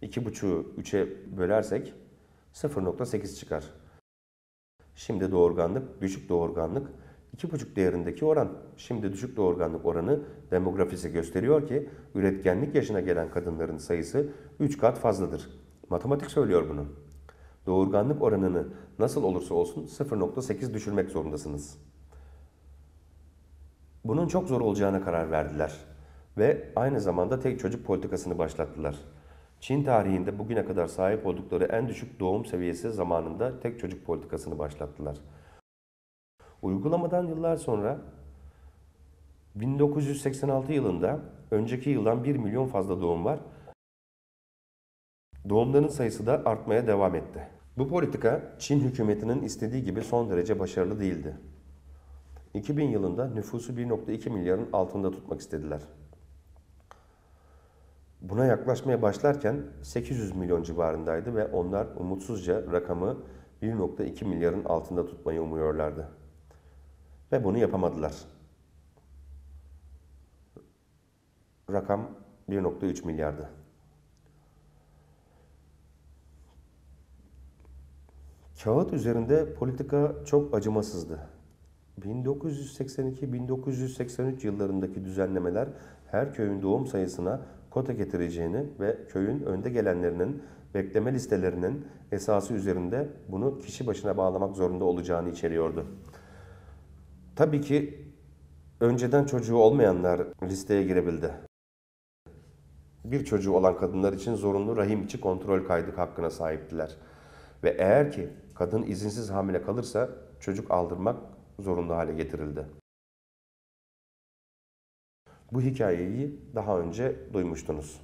A: 2,5'ü 3'e bölersek 0.8 çıkar şimdi doğurganlık, düşük doğurganlık 2,5 değerindeki oran, şimdi düşük doğurganlık oranı demografisi gösteriyor ki üretkenlik yaşına gelen kadınların sayısı 3 kat fazladır. Matematik söylüyor bunu. Doğurganlık oranını nasıl olursa olsun 0.8 düşürmek zorundasınız. Bunun çok zor olacağına karar verdiler ve aynı zamanda tek çocuk politikasını başlattılar. Çin tarihinde bugüne kadar sahip oldukları en düşük doğum seviyesi zamanında tek çocuk politikasını başlattılar. Uygulamadan yıllar sonra 1986 yılında önceki yıldan 1 milyon fazla doğum var. Doğumların sayısı da artmaya devam etti. Bu politika Çin hükümetinin istediği gibi son derece başarılı değildi. 2000 yılında nüfusu 1.2 milyarın altında tutmak istediler. Buna yaklaşmaya başlarken 800 milyon civarındaydı ve onlar umutsuzca rakamı 1.2 milyarın altında tutmayı umuyorlardı. Ve bunu yapamadılar. Rakam 1.3 milyardı. Kağıt üzerinde politika çok acımasızdı. 1982-1983 yıllarındaki düzenlemeler her köyün doğum sayısına kota getireceğini ve köyün önde gelenlerinin bekleme listelerinin esası üzerinde bunu kişi başına bağlamak zorunda olacağını içeriyordu. Tabii ki önceden çocuğu olmayanlar listeye girebildi. Bir çocuğu olan kadınlar için zorunlu rahim içi kontrol kaydı hakkına sahiptiler. Ve eğer ki kadın izinsiz
B: hamile kalırsa çocuk aldırmak zorunlu hale getirildi. Bu hikayeyi daha önce duymuştunuz.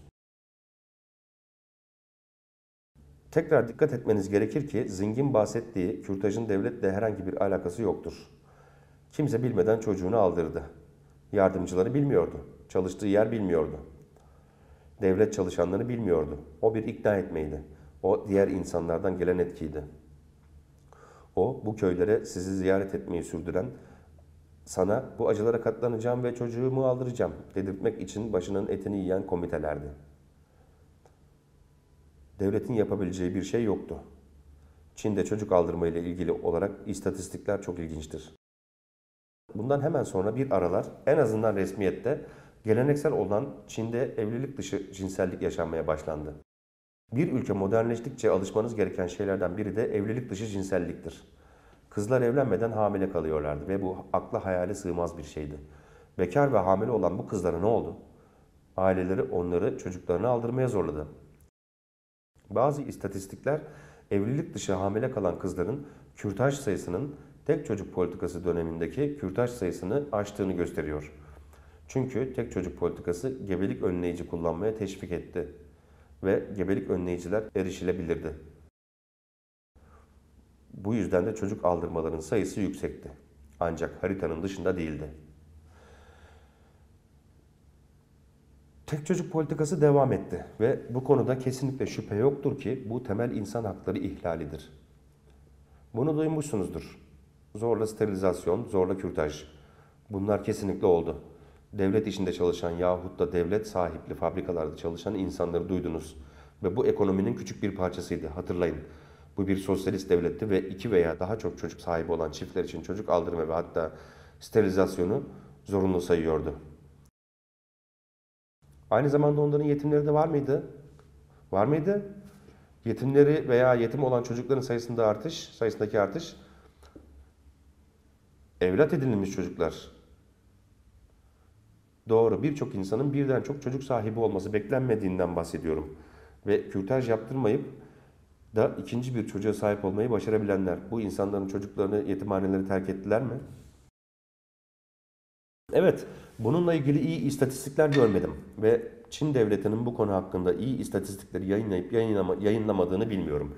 B: Tekrar dikkat etmeniz gerekir ki Zing'in bahsettiği
A: kürtajın devletle herhangi bir alakası yoktur. Kimse bilmeden çocuğunu aldırdı. Yardımcıları bilmiyordu. Çalıştığı yer bilmiyordu. Devlet çalışanları bilmiyordu. O bir ikna etmeydi. O diğer insanlardan gelen etkiydi. O bu köylere sizi ziyaret etmeyi sürdüren sana bu acılara katlanacağım ve çocuğumu aldıracağım dedirtmek için başının etini yiyen komitelerdi. Devletin yapabileceği bir şey yoktu. Çin'de çocuk aldırma ile ilgili olarak istatistikler çok ilginçtir. Bundan hemen sonra bir aralar en azından resmiyette geleneksel olan Çin'de evlilik dışı cinsellik yaşanmaya başlandı. Bir ülke modernleştikçe alışmanız gereken şeylerden biri de evlilik dışı cinselliktir. Kızlar evlenmeden hamile kalıyorlardı ve bu akla hayale sığmaz bir şeydi. Bekar ve hamile olan bu kızlara ne oldu? Aileleri onları çocuklarını aldırmaya zorladı. Bazı istatistikler evlilik dışı hamile kalan kızların kürtaj sayısının tek çocuk politikası dönemindeki kürtaj sayısını aştığını gösteriyor. Çünkü tek çocuk politikası gebelik önleyici kullanmaya teşvik etti ve gebelik önleyiciler erişilebilirdi. Bu yüzden de çocuk aldırmaların sayısı yüksekti. Ancak haritanın dışında değildi. Tek çocuk politikası devam etti ve bu konuda kesinlikle şüphe yoktur ki bu temel insan hakları ihlalidir. Bunu duymuşsunuzdur. Zorla sterilizasyon, zorla kürtaj. Bunlar kesinlikle oldu. Devlet içinde çalışan yahut da devlet sahipli fabrikalarda çalışan insanları duydunuz. Ve bu ekonominin küçük bir parçasıydı hatırlayın. Bu bir sosyalist devletti ve iki veya daha çok çocuk sahibi olan çiftler için çocuk aldırma ve hatta sterilizasyonu zorunlu sayıyordu. Aynı zamanda onların yetimleri de var mıydı? Var mıydı? Yetimleri veya yetim olan çocukların sayısında artış, sayısındaki artış evlat edinilmiş çocuklar. Doğru, birçok insanın birden çok çocuk sahibi olması beklenmediğinden bahsediyorum. Ve kürtaj yaptırmayıp da ikinci bir çocuğa sahip olmayı başarabilenler. Bu insanların çocuklarını yetimhaneleri terk ettiler mi? Evet, bununla ilgili iyi istatistikler görmedim ve Çin devletinin bu konu hakkında iyi istatistikleri yayınlayıp yayınlama, yayınlamadığını bilmiyorum.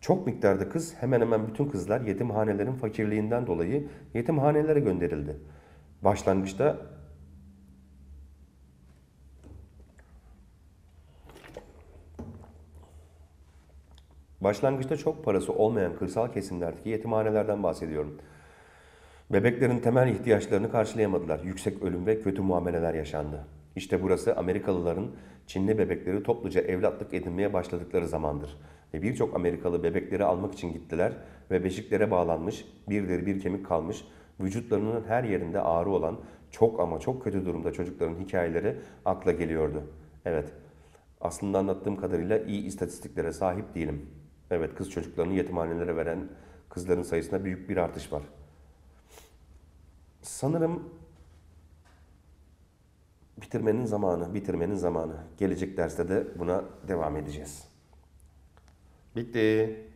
A: Çok miktarda kız, hemen hemen bütün kızlar yetimhanelerin fakirliğinden dolayı yetimhanelere gönderildi. Başlangıçta Başlangıçta çok parası olmayan kırsal kesimlerdeki yetimhanelerden bahsediyorum. Bebeklerin temel ihtiyaçlarını karşılayamadılar. Yüksek ölüm ve kötü muameleler yaşandı. İşte burası Amerikalıların Çinli bebekleri topluca evlatlık edinmeye başladıkları zamandır. Ve birçok Amerikalı bebekleri almak için gittiler ve beşiklere bağlanmış, bir deri bir kemik kalmış, vücutlarının her yerinde ağrı olan çok ama çok kötü durumda çocukların hikayeleri akla geliyordu. Evet, aslında anlattığım kadarıyla iyi istatistiklere sahip değilim. Evet kız çocuklarını yetimhanelere veren kızların sayısında büyük bir artış var. Sanırım bitirmenin zamanı, bitirmenin zamanı. Gelecek derste de buna devam edeceğiz. Bitti.